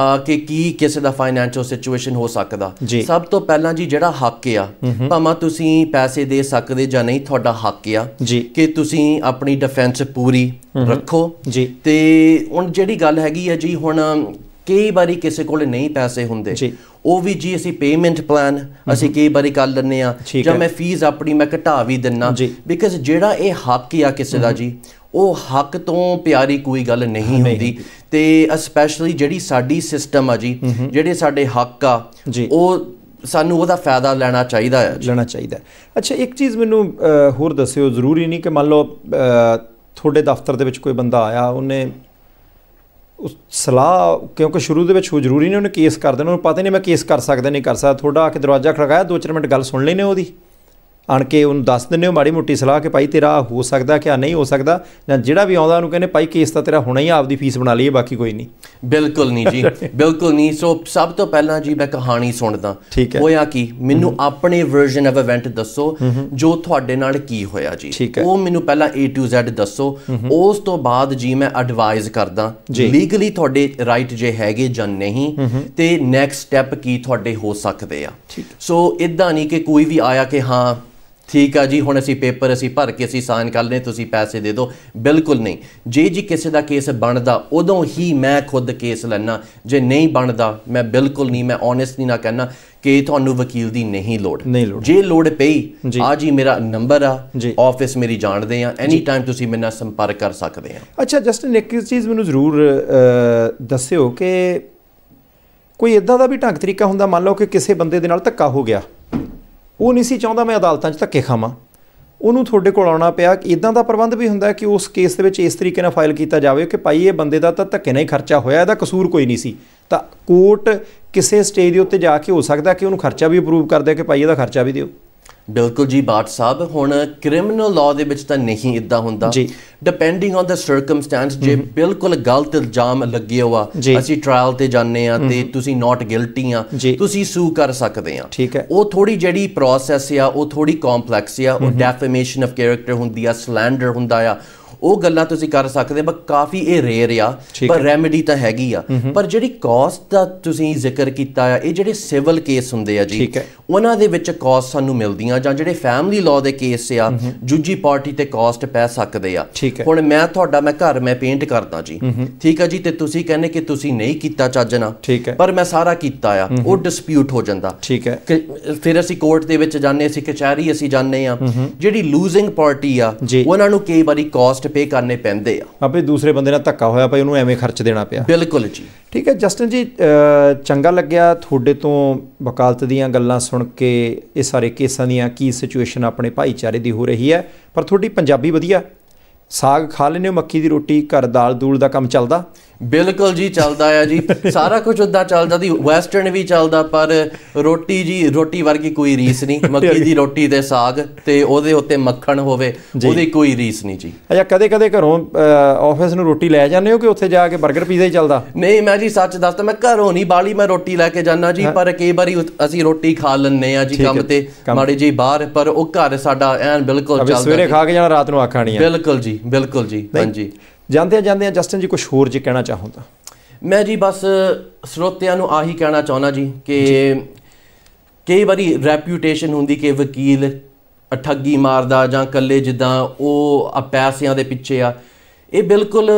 ਆ ਕਿ ਕੀ ਕਿਸੇ ਦਾ ਫਾਈਨੈਂਸ਼ੀਅਲ ਸਿਚੁਏਸ਼ਨ ਹੋ ਸਕਦਾ ਸਭ ਤੋਂ ਪਹਿਲਾਂ ਜੀ ਜਿਹੜਾ ਹੱਕ ਆ ਭਾਵੇਂ ਤੁਸੀਂ ਪੈਸੇ ਦੇ ਸਕਦੇ ਜਾਂ ਨਹੀਂ ਤੁਹਾਡਾ ਹੱਕ ਆ ਕਿ ਤੁਸੀਂ ਆਪਣੀ ਡਿਫੈਂਸ ਪੂਰੀ ਰੱਖੋ ਜੀ ਤੇ ਹੁਣ ਜਿਹੜੀ ਗੱਲ ਹੈਗੀ ਆ ਜੀ ਹੁਣ ਕਈ ਵਾਰੀ ਕਿਸੇ ਕੋਲ ਨਹੀਂ ਪੈਸੇ ਹੁੰਦੇ ਉਹ ਵੀ ਜੀ ਅਸੀਂ ਪੇਮੈਂਟ ਪਲਾਨ ਅਸੀਂ ਕਈ ਵਾਰੀ ਕਰ ਲੈਂਦੇ ਆ ਜਾਂ ਮੈਂ ਫੀਸ ਆਪਣੀ ਮੈਂ ਘਟਾ ਵੀ ਦਿੰਨਾ ਬਿਕਾਜ਼ ਜਿਹੜਾ ਇਹ ਹੱਕ ਆ ਕਿਸੇ ਦਾ ਜੀ ਉਹ ਹੱਕ ਤੋਂ ਪਿਆਰੀ ਕੋਈ ਗੱਲ ਨਹੀਂ ਹੁੰਦੀ ਤੇ ਸਪੈਸ਼ਲੀ ਜਿਹੜੀ ਸਾਡੀ ਸਿਸਟਮ ਆ ਜੀ ਜਿਹੜੇ ਸਾਡੇ ਹੱਕ ਆ ਉਹ ਸਾਨੂੰ ਉਹਦਾ ਫਾਇਦਾ ਲੈਣਾ ਚਾਹੀਦਾ ਹੈ ਲੈਣਾ ਚਾਹੀਦਾ ਅੱਛਾ ਇੱਕ ਚੀਜ਼ ਮੈਨੂੰ ਹੋਰ ਦੱਸਿਓ ਜ਼ਰੂਰੀ ਨਹੀਂ ਕਿ ਮੰਨ ਲਓ ਤੁਹਾਡੇ ਦਫ਼ਤਰ ਦੇ ਵਿੱਚ ਕੋਈ ਬੰਦਾ ਆਇਆ ਉਹਨੇ ਉਸ ਸਲਾਹ ਕਿਉਂਕਿ ਸ਼ੁਰੂ ਦੇ ਵਿੱਚ ਉਹ ਜ਼ਰੂਰੀ ਨਹੀਂ ਉਹਨੇ ਕੇਸ ਕਰ ਦੇਣਾ ਉਹਨੂੰ ਪਤਾ ਨਹੀਂ ਮੈਂ ਕੇਸ ਕਰ ਸਕਦਾ ਨਹੀਂ ਕਰ ਸਕਦਾ ਤੁਹਾਡਾ ਆ ਕੇ ਦਰਵਾਜ਼ਾ ਖੜਕਾਇਆ ਦੋ ਚਾਰ ਮਿੰਟ ਗੱਲ ਸੁਣ ਲੈਨੇ ਉਹਦੀ ਆਣ ਕੇ ਉਹਨੂੰ ਦੱਸ ਦਿੰਨੇ ਹੋ ਮਾੜੀ ਮੋਟੀ ਸਲਾਹ ਕਿ ਭਾਈ ਤੇਰਾ ਹੋ ਸਕਦਾ ਕਿ ਆ ਨਹੀਂ ਹੋ ਸਕਦਾ ਜਾਂ ਜਿਹੜਾ ਵੀ ਆਉਂਦਾ ਉਹਨੂੰ ਕਹਿੰਦੇ ਭਾਈ ਕੇਸ ਤਾਂ ਤੇਰਾ ਹੋਣਾ ਹੀ ਆਪਦੀ ਫੀਸ ਬਣਾ ਲਈਏ ਬਾਕੀ ਕੋਈ ਨਹੀਂ ਬਿਲਕੁਲ ਨਹੀਂ ਜੀ (laughs) ਬਿਲਕੁਲ ਨਹੀਂ ਸੋ ਸਭ ਤੋਂ ਪਹਿਲਾਂ ਜੀ ਮੈਂ ਕਹਾਣੀ ਸੁਣਦਾ ਹੋਇਆ ਕੀ ਮੈਨੂੰ ਆਪਣੇ ਵਰਜ਼ਨ ਆਫ ਇਵੈਂਟ ਦੱਸੋ ਜੋ ਤੁਹਾਡੇ ਨਾਲ ਕੀ ਹੋਇਆ ਜੀ ਉਹ ਮੈਨੂੰ ਪਹਿਲਾਂ A to Z ਦੱਸੋ ਉਸ ਤੋਂ ਬਾਅਦ ਜੀ ਮੈਂ ਐਡਵਾਈਸ ਕਰਦਾ ਲੀਗਲੀ ਤੁਹਾਡੇ ਰਾਈਟ ਜੇ ਹੈਗੇ ਜਾਂ ਨਹੀਂ ਤੇ ਨੈਕਸਟ ਸਟੈਪ ਕੀ ਤੁਹਾਡੇ ਹੋ ਸਕਦੇ ਆ ਸੋ ਇਦਾਂ ਨਹੀਂ ਕਿ ਕੋਈ ਵੀ ਆਇਆ ਕਿ ਹਾਂ ਠੀਕ ਆ ਜੀ ਹੁਣ ਅਸੀਂ ਪੇਪਰ ਅਸੀਂ ਭਰ ਕੇ ਅਸੀਂ ਸਾਈਨ ਕਰ ਲਏ ਤੁਸੀਂ ਪੈਸੇ ਦੇ ਦਿਓ ਬਿਲਕੁਲ ਨਹੀਂ ਜੇ ਜੀ ਕਿਸੇ ਦਾ ਕੇਸ ਬਣਦਾ ਉਦੋਂ ਹੀ ਮੈਂ ਖੁਦ ਕੇਸ ਲੈਣਾ ਜੇ ਨਹੀਂ ਬਣਦਾ ਮੈਂ ਬਿਲਕੁਲ ਨਹੀਂ ਮੈਂ ਓਨੈਸਟਲੀ ਨਾ ਕਹਿਣਾ ਕਿ ਤੁਹਾਨੂੰ ਵਕੀਲ ਦੀ ਨਹੀਂ ਲੋੜ ਜੇ ਲੋੜ ਪਈ ਆ ਜੀ ਮੇਰਾ ਨੰਬਰ ਆ ਆਫਿਸ ਮੇਰੀ ਜਾਣਦੇ ਆ ਐਨੀ ਟਾਈਮ ਤੁਸੀਂ ਮੇਰੇ ਨਾਲ ਸੰਪਰਕ ਕਰ ਸਕਦੇ ਆ ਅੱਛਾ ਜਸਟਨ ਇੱਕ ਚੀਜ਼ ਮੈਨੂੰ ਜ਼ਰੂਰ ਦੱਸਿਓ ਕਿ ਕੋਈ ਇਦਾਂ ਦਾ ਵੀ ਢੰਗ ਤਰੀਕਾ ਹੁੰਦਾ ਮੰਨ ਲਓ ਕਿ ਕਿਸੇ ਬੰਦੇ ਦੇ ਨਾਲ ਧੱਕਾ ਹੋ ਗਿਆ ਉਹ ਨਹੀਂ ਸੀ ਚਾਹੁੰਦਾ ਮੈਂ ਅਦਾਲਤਾਂ 'ਚ ਧੱਕੇ ਖਾਵਾਂ ਉਹਨੂੰ ਤੁਹਾਡੇ ਕੋਲ ਆਉਣਾ ਪਿਆ ਕਿ ਇਦਾਂ ਦਾ ਪ੍ਰਬੰਧ ਵੀ ਹੁੰਦਾ ਕਿ ਉਸ ਕੇਸ ਦੇ ਵਿੱਚ ਇਸ ਤਰੀਕੇ ਨਾਲ ਫਾਈਲ ਕੀਤਾ ਜਾਵੇ ਕਿ ਭਾਈ ਇਹ ਬੰਦੇ ਦਾ ਤਾਂ ਧੱਕੇ ਨਾਲ ਹੀ ਖਰਚਾ ਹੋਇਆ ਇਹਦਾ ਕਸੂਰ ਕੋਈ ਨਹੀਂ ਸੀ ਤਾਂ ਕੋਰਟ ਕਿਸੇ ਸਟੇਜ ਦੇ ਉੱਤੇ ਜਾ ਕੇ ਹੋ ਸਕਦਾ ਕਿ ਉਹਨੂੰ ਖਰਚਾ ਵੀ ਅਪਰੂਵ ਕਰ ਦੇ ਕਿ ਭਾਈ ਇਹਦਾ ਖਰਚਾ ਵੀ ਦਿਓ ਬਿਲਕੁਲ ਜੀ ਬਾਤ ਸਾਹਿਬ ਹੁਣ ਕ੍ਰਿਮੀਨਲ ਲਾਅ ਦੇ ਵਿੱਚ ਤਾਂ ਨਹੀਂ ਇਦਾਂ ਹੁੰਦਾ ਡਿਪੈਂਡਿੰਗ ਔਨ ਦਾ ਸਰਕਮਸਟੈਂਸ ਜੇ ਬਿਲਕੁਲ ਗਲਤ ਇਲਜ਼ਾਮ ਲੱਗਿਆ ਹੋਆ ਅਸੀਂ ਟ੍ਰਾਇਲ ਤੇ ਜਾਂਦੇ ਆ ਤੇ ਤੁਸੀਂ ਨਾਟ ਗਿਲਟੀ ਆ ਤੁਸੀਂ ਸੂ ਕਰ ਸਕਦੇ ਆ ਉਹ ਥੋੜੀ ਜਿਹੜੀ ਪ੍ਰੋਸੈਸ ਆ ਉਹ ਥੋੜੀ ਕੰਪਲੈਕਸ ਆ ਉਹ ਡੈਫੇਮੇਸ਼ਨ ਆਫ ਕੈਰੈਕਟਰ ਹੁੰਦੀ ਆ ਸਲੈਂਡਰ ਹੁੰਦਾ ਆ ਉਹ ਗੱਲਾਂ ਤੁਸੀਂ ਕਰ ਸਕਦੇ ਬਸ ਕਾਫੀ ਇਹ ਰੇਅਰ ਆ ਪਰ ਰੈਮੇਡੀ ਤਾਂ ਹੈਗੀ ਆ ਪਰ ਜਿਹੜੀ ਕਾਸਟ ਦਾ ਤੁਸੀਂ ਜ਼ਿਕਰ ਕੀਤਾ ਆ ਇਹ ਜਿਹੜੇ ਸਿਵਲ ਕੇਸ ਹੁੰਦੇ ਆ ਜੀ ਉਹਨਾਂ ਦੇ ਵਿੱਚ ਕਾਸਟ ਸਾਨੂੰ ਮਿਲਦੀਆਂ ਜਾਂ ਜਿਹੜੇ ਫੈਮਿਲੀ ਲਾਅ ਦੇ ਕੇਸ ਆ ਜੁਜੀ ਪਾਰਟੀ ਤੇ ਕਾਸਟ ਪੈ ਸਕਦੇ ਆ ਹੁਣ ਮੈਂ ਤੁਹਾਡਾ ਮੈਂ ਘਰ ਮੈਂ ਪੇਂਟ ਕਰਦਾ ਜੀ ਠੀਕ ਆ ਜੀ ਤੇ ਤੁਸੀਂ ਕਹਿੰਦੇ ਕਿ ਤੁਸੀਂ ਨਹੀਂ ਕੀਤਾ ਚੱਜ ਪਰ ਮੈਂ ਸਾਰਾ ਕੀਤਾ ਆ ਉਹ ਡਿਸਪਿਊਟ ਹੋ ਜਾਂਦਾ ਠੀਕ ਹੈ ਫਿਰ ਅਸੀਂ ਕੋਰਟ ਦੇ ਵਿੱਚ ਜਾਂਦੇ ਅਸੀਂ ਕਚਹਿਰੀ ਅਸੀਂ ਜਾਂਦੇ ਆ ਜਿਹੜੀ ਲੂਜ਼ਿੰਗ ਪਾਰਟੀ ਆ ਉਹਨਾਂ ਨੂੰ ਕਈ ਵਾਰੀ ਕਾਸਟ ਪੇ ਕਰਨੇ ਪੈਂਦੇ ਆ ਆਪੇ ਦੂਸਰੇ ਬੰਦੇ ਨਾਲ ਧੱਕਾ ਹੋਇਆ ਭਾਈ ਉਹਨੂੰ ਐਵੇਂ ਖਰਚ ਦੇਣਾ ਪਿਆ ਬਿਲਕੁਲ ਜੀ ਠੀਕ ਹੈ ਜਸਟਨ ਜੀ ਚੰਗਾ ਲੱਗਿਆ ਤੁਹਾਡੇ ਤੋਂ ਵਕਾਲਤ ਦੀਆਂ ਗੱਲਾਂ ਸੁਣ ਕੇ ਇਹ ਸਾਰੇ ਕੇਸਾਂ ਦੀਆਂ ਕੀ ਸਿਚੁਏਸ਼ਨ ਆਪਣੇ ਭਾਈਚਾਰੇ ਦੀ ਹੋ ਰਹੀ ਹੈ ਪਰ ਤੁਹਾਡੀ ਪੰਜਾਬੀ ਵਧੀਆ ਸਾਗ ਖਾ ਲੈਨੇ ਮੱਕੀ ਦੀ ਰੋਟੀ ਘਰ ਦਾਲ ਦੂਲ ਦਾ ਕੰਮ ਚੱਲਦਾ ਬਿਲਕੁਲ ਜੀ ਚੱਲਦਾ ਆ ਜੀ ਸਾਰਾ ਕੁਝ ਉਦਾਂ ਚੱਲਦਾ ਦੀ ਵੈਸਟਰਨ ਵੀ ਚੱਲਦਾ ਪਰ ਰੋਟੀ ਜੀ ਰੋਟੀ ਵਰਗੀ ਕੋਈ ਰੀਸ ਨਹੀਂ ਮੱਕੀ ਦੀ ਰੋਟੀ ਤੇ ਸਾਗ ਤੇ ਉਹਦੇ ਉੱਤੇ ਮੱਖਣ ਹੋਵੇ ਉਹਦੀ ਕੋਈ ਰੀਸ ਨਹੀਂ ਜੀ ਅਜਾ ਕਦੇ ਕਦੇ ਘਰੋਂ ਆਫਿਸ ਨੂੰ ਰੋਟੀ ਲੈ ਜਾਂਦੇ ਹੋ ਕਿ ਉੱਥੇ ਜਾ ਕੇ 버ਗਰ ਪੀਜ਼ਾ ਹੀ ਚੱਲਦਾ ਨਹੀਂ ਮੈਂ ਜੀ ਸੱਚ ਦੱਸਦਾ ਮੈਂ ਘਰੋਂ ਨਹੀਂ ਬਾਲੀ ਮੈਂ ਰੋਟੀ ਲੈ ਕੇ ਜਾਂਦਾ ਜੀ ਪਰ ਕਈ ਵਾਰੀ ਅਸੀਂ ਰੋਟੀ ਖਾ ਲੈਂਦੇ ਆ ਜੀ ਕੰਮ ਤੇ ਮਾੜੀ ਜੀ ਬਾਹਰ ਪਰ ਉਹ ਘਰ ਸਾਡਾ ਐਨ ਬਿਲਕੁਲ ਚੱਲਦਾ ਸਵੇਰੇ ਖਾ ਕੇ ਜਾਣਾ ਰਾਤ ਨੂੰ ਆਖਾਣੀ ਆ ਬਿਲਕੁਲ ਜੀ ਬਿਲਕੁਲ ਜੀ ਹਾਂਜੀ ਜਾਂਦੇ ਜਾਂਦੇ ਜਸਟਨ ਜੀ ਕੁਝ ਹੋਰ ਜੀ ਕਹਿਣਾ ਚਾਹੁੰਦਾ ਮੈਂ ਜੀ ਬਸ ਸਰੋਤਿਆਂ ਨੂੰ ਆਹੀ ਕਹਿਣਾ ਚਾਹੁੰਦਾ ਜੀ ਕਿ ਕਈ ਵਾਰੀ ਰੈਪਿਊਟੇਸ਼ਨ ਹੁੰਦੀ ਕਿ ਵਕੀਲ ਠੱਗੀ ਮਾਰਦਾ ਜਾਂ ਕੱਲੇ ਜਿੱਦਾਂ ਉਹ ਆ ਪੈਸਿਆਂ ਦੇ ਪਿੱਛੇ ਆ ਇਹ ਬਿਲਕੁਲ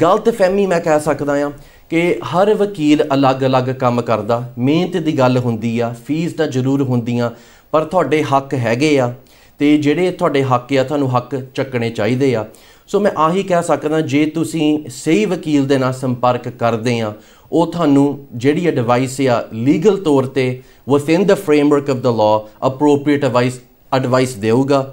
ਗਲਤ ਫਹਿਮੀ ਮੈਂ ਕਹਿ ਸਕਦਾ ਆ ਕਿ ਹਰ ਵਕੀਲ ਅਲੱਗ-ਅਲੱਗ ਕੰਮ ਕਰਦਾ ਮਿਹਨਤ ਦੀ ਗੱਲ ਹੁੰਦੀ ਆ ਫੀਸ ਤਾਂ ਜ਼ਰੂਰ ਹੁੰਦੀਆਂ ਪਰ ਤੁਹਾਡੇ ਹੱਕ ਹੈਗੇ ਆ ਤੇ ਜਿਹੜੇ ਤੁਹਾਡੇ ਹੱਕ ਆ ਤੁਹਾਨੂੰ ਹੱਕ ਚੱਕਣੇ ਚਾਹੀਦੇ ਆ ਸੋ ਮੈਂ ਆਹੀ ਕਹਿ ਸਕਦਾ ਜੇ ਤੁਸੀਂ ਸਹੀ ਵਕੀਲ ਦੇ ਨਾਲ ਸੰਪਰਕ ਕਰਦੇ ਆ ਉਹ ਤੁਹਾਨੂੰ ਜਿਹੜੀ ਐਡਵਾਈਸ ਆ ਲੀਗਲ ਤੌਰ ਤੇ within the framework of the law appropriate advice advice ਦੇਊਗਾ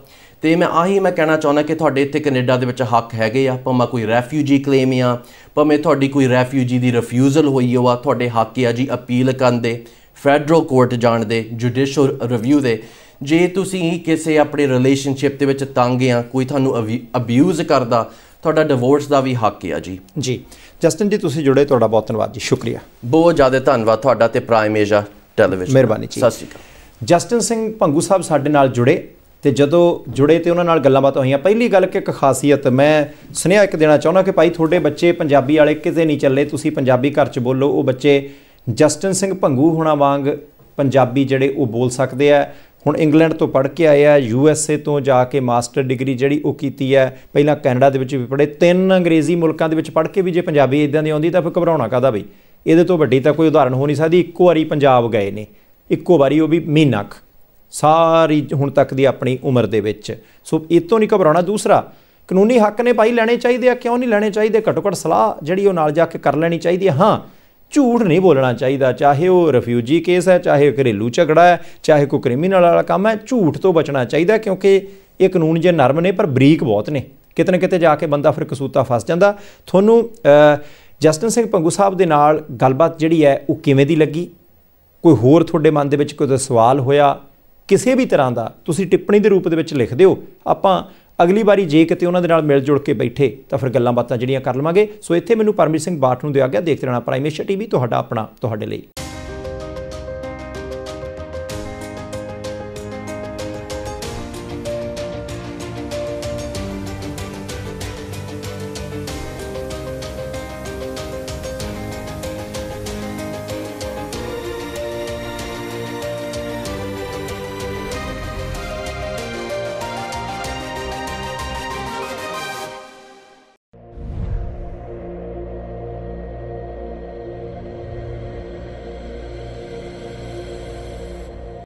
ਤੇ ਮੈਂ ਆਹੀ ਮੈਂ ਕਹਿਣਾ ਚਾਹੁੰਦਾ ਕਿ ਤੁਹਾਡੇ ਇੱਥੇ ਕੈਨੇਡਾ ਦੇ ਵਿੱਚ ਹੱਕ ਹੈਗੇ ਆ ਪਰ ਮੈਂ ਕੋਈ ਰੈਫਿਊਜੀ ਕਲੇਮ ਆ ਪਰ ਮੈਂ ਤੁਹਾਡੀ ਕੋਈ ਰੈਫਿਊਜੀ ਦੀ ਰਿਫਿਊਜ਼ਲ ਹੋਈ ਹੋਆ ਤੁਹਾਡੇ ਹੱਕ ਆ ਜੀ ਅਪੀਲ ਕਰਨ ਦੇ ਫੈਡਰਲ ਕੋਰਟ ਜਾਣ ਦੇ ਜੁਡੀਸ਼ੀਅਲ ਰਿਵਿਊ ਦੇ ਜੇ ਤੁਸੀਂ ਕਿਸੇ ਆਪਣੇ ਰਿਲੇਸ਼ਨਸ਼ਿਪ ਦੇ ਵਿੱਚ ਤੰਗ ਆ ਕੋਈ ਤੁਹਾਨੂੰ ਅਬਿਊਜ਼ ਕਰਦਾ ਤੁਹਾਡਾ ਡਿਵੋਰਸ ਦਾ ਵੀ ਹੱਕ ਆ ਜੀ ਜੀ ਜਸਟਨ ਜੀ ਤੁਸੀਂ ਜੁੜੇ ਤੁਹਾਡਾ ਬਹੁਤ ਧੰਨਵਾਦ ਜੀ ਸ਼ੁਕਰੀਆ ਬਹੁਤ ਜ਼ਿਆਦਾ ਧੰਨਵਾਦ ਤੁਹਾਡਾ ਤੇ ਪ੍ਰਾਈਮ ਏਜਾ ਟੈਲੀਵਿਜ਼ਨ ਮਿਹਰਬਾਨੀ ਜੀ ਸਤਿ ਸ਼੍ਰੀ ਅਕਾਲ ਜਸਟਨ ਸਿੰਘ ਭੰਗੂ ਸਾਹਿਬ ਸਾਡੇ ਨਾਲ ਜੁੜੇ ਤੇ ਜਦੋਂ ਜੁੜੇ ਤੇ ਉਹਨਾਂ ਨਾਲ ਗੱਲਾਂ ਬਾਤਾਂ ਹੋਈਆਂ ਪਹਿਲੀ ਗੱਲ ਕਿ ਇੱਕ ਖਾਸੀਅਤ ਮੈਂ ਸੁਨੇਹਾ ਇੱਕ ਦੇਣਾ ਚਾਹੁੰਦਾ ਕਿ ਭਾਈ ਤੁਹਾਡੇ ਬੱਚੇ ਪੰਜਾਬੀ ਵਾਲੇ ਕਿਤੇ ਨਹੀਂ ਚੱਲੇ ਤੁਸੀਂ ਪੰਜਾਬੀ ਘਰ 'ਚ ਬੋਲੋ ਉਹ ਬੱਚੇ ਜਸਟਨ ਸਿੰਘ ਭੰਗੂ ਹੋਣਾ ਵਾਂਗ ਪੰਜਾਬੀ ਜਿਹੜੇ ਉਹ ਬੋਲ ਸਕਦੇ ਆ ਹੁਣ ਇੰਗਲੈਂਡ ਤੋਂ ਪੜ੍ਹ ਕੇ ਆਇਆ ਯੂ ਐਸ ਏ ਤੋਂ ਜਾ ਕੇ ਮਾਸਟਰ ਡਿਗਰੀ ਜਿਹੜੀ ਉਹ ਕੀਤੀ ਹੈ ਪਹਿਲਾਂ ਕੈਨੇਡਾ ਦੇ ਵਿੱਚ ਵੀ ਪੜ੍ਹੇ ਤਿੰਨ ਅੰਗਰੇਜ਼ੀ ਮੁਲਕਾਂ ਦੇ ਵਿੱਚ ਪੜ੍ਹ ਕੇ ਵੀ ਜੇ ਪੰਜਾਬੀ ਇਦਾਂ ਦੀ ਆਉਂਦੀ ਤਾਂ ਫਿਰ ਘਬਰਾਉਣਾ ਕਾਦਾ ਬਈ ਇਹਦੇ ਤੋਂ ਵੱਡੀ ਤਾਂ ਕੋਈ ਉਦਾਹਰਣ ਹੋ ਨਹੀਂ ਸਕਦੀ ਇੱਕੋ ਵਾਰੀ ਪੰਜਾਬ ਗਏ ਨੇ ਇੱਕੋ ਵਾਰੀ ਉਹ ਵੀ ਮਹੀਨਾਕ ਸਾਰੀ ਹੁਣ ਤੱਕ ਦੀ ਆਪਣੀ ਉਮਰ ਦੇ ਵਿੱਚ ਸੋ ਇਤੋਂ ਨਹੀਂ ਘਬਰਾਉਣਾ ਦੂਸਰਾ ਕਾਨੂੰਨੀ ਹੱਕ ਨੇ ਭਾਈ ਲੈਣੇ ਚਾਹੀਦੇ ਆ ਕਿਉਂ ਨਹੀਂ ਲੈਣੇ ਚਾਹੀਦੇ ਘਟੋ ਘਟ ਸਲਾਹ ਜਿਹੜੀ ਉਹ ਨਾਲ ਜਾ ਕੇ ਕਰ ਲੈਣੀ ਚਾਹੀਦੀ ਹੈ ਹਾਂ ਝੂਠ ਨਹੀਂ ਬੋਲਣਾ ਚਾਹੀਦਾ ਚਾਹੇ ਉਹ ਰਿਫਿਊਜੀ ਕੇਸ ਹੈ ਚਾਹੇ ਘਰੇਲੂ ਝਗੜਾ ਹੈ ਚਾਹੇ ਕੋਈ ਕ੍ਰਿਮੀਨਲ ਵਾਲਾ ਕੰਮ ਹੈ ਝੂਠ ਤੋਂ ਬਚਣਾ ਚਾਹੀਦਾ ਕਿਉਂਕਿ ਇਹ ਕਾਨੂੰਨ ਜੇ ਨਰਮ ਨੇ ਪਰ ਬਰੀਕ ਬਹੁਤ ਨੇ ਕਿਤੇ ਨਾ ਕਿਤੇ ਜਾ ਕੇ ਬੰਦਾ ਫਿਰ ਕਸੂਤਾ ਫਸ ਜਾਂਦਾ ਤੁਹਾਨੂੰ ਜਸਟਨ ਸਿੰਘ ਪੰਗੂ ਸਾਹਿਬ ਦੇ ਨਾਲ ਗੱਲਬਾਤ ਜਿਹੜੀ ਹੈ ਉਹ ਕਿਵੇਂ ਦੀ ਲੱਗੀ ਕੋਈ ਹੋਰ ਤੁਹਾਡੇ ਮਨ ਦੇ ਵਿੱਚ ਕੋਈ ਸਵਾਲ ਹੋਇਆ ਕਿਸੇ ਵੀ ਤਰ੍ਹਾਂ ਦਾ ਤੁਸੀਂ ਟਿੱਪਣੀ ਦੇ ਰੂਪ ਦੇ ਵਿੱਚ ਲਿਖ ਦਿਓ ਆਪਾਂ ਅਗਲੀ ਵਾਰੀ ਜੇ ਕਿਤੇ ਉਹਨਾਂ ਦੇ ਨਾਲ ਮਿਲ ਜੁਲ ਕੇ ਬੈਠੇ ਤਾਂ ਫਿਰ ਗੱਲਾਂ ਬਾਤਾਂ ਜਿਹੜੀਆਂ ਕਰ ਲਵਾਂਗੇ ਸੋ ਇੱਥੇ ਮੈਨੂੰ ਪਰਮਜੀਤ ਸਿੰਘ ਬਾਠ ਨੂੰ ਦਿਆ ਗਿਆ ਦੇਖਦੇ ਰਹਿਣਾ ਪ੍ਰਾਈਮੇਸ਼ਰ ਟੀਵੀ ਤੁਹਾਡਾ ਆਪਣਾ ਤੁਹਾਡੇ ਲਈ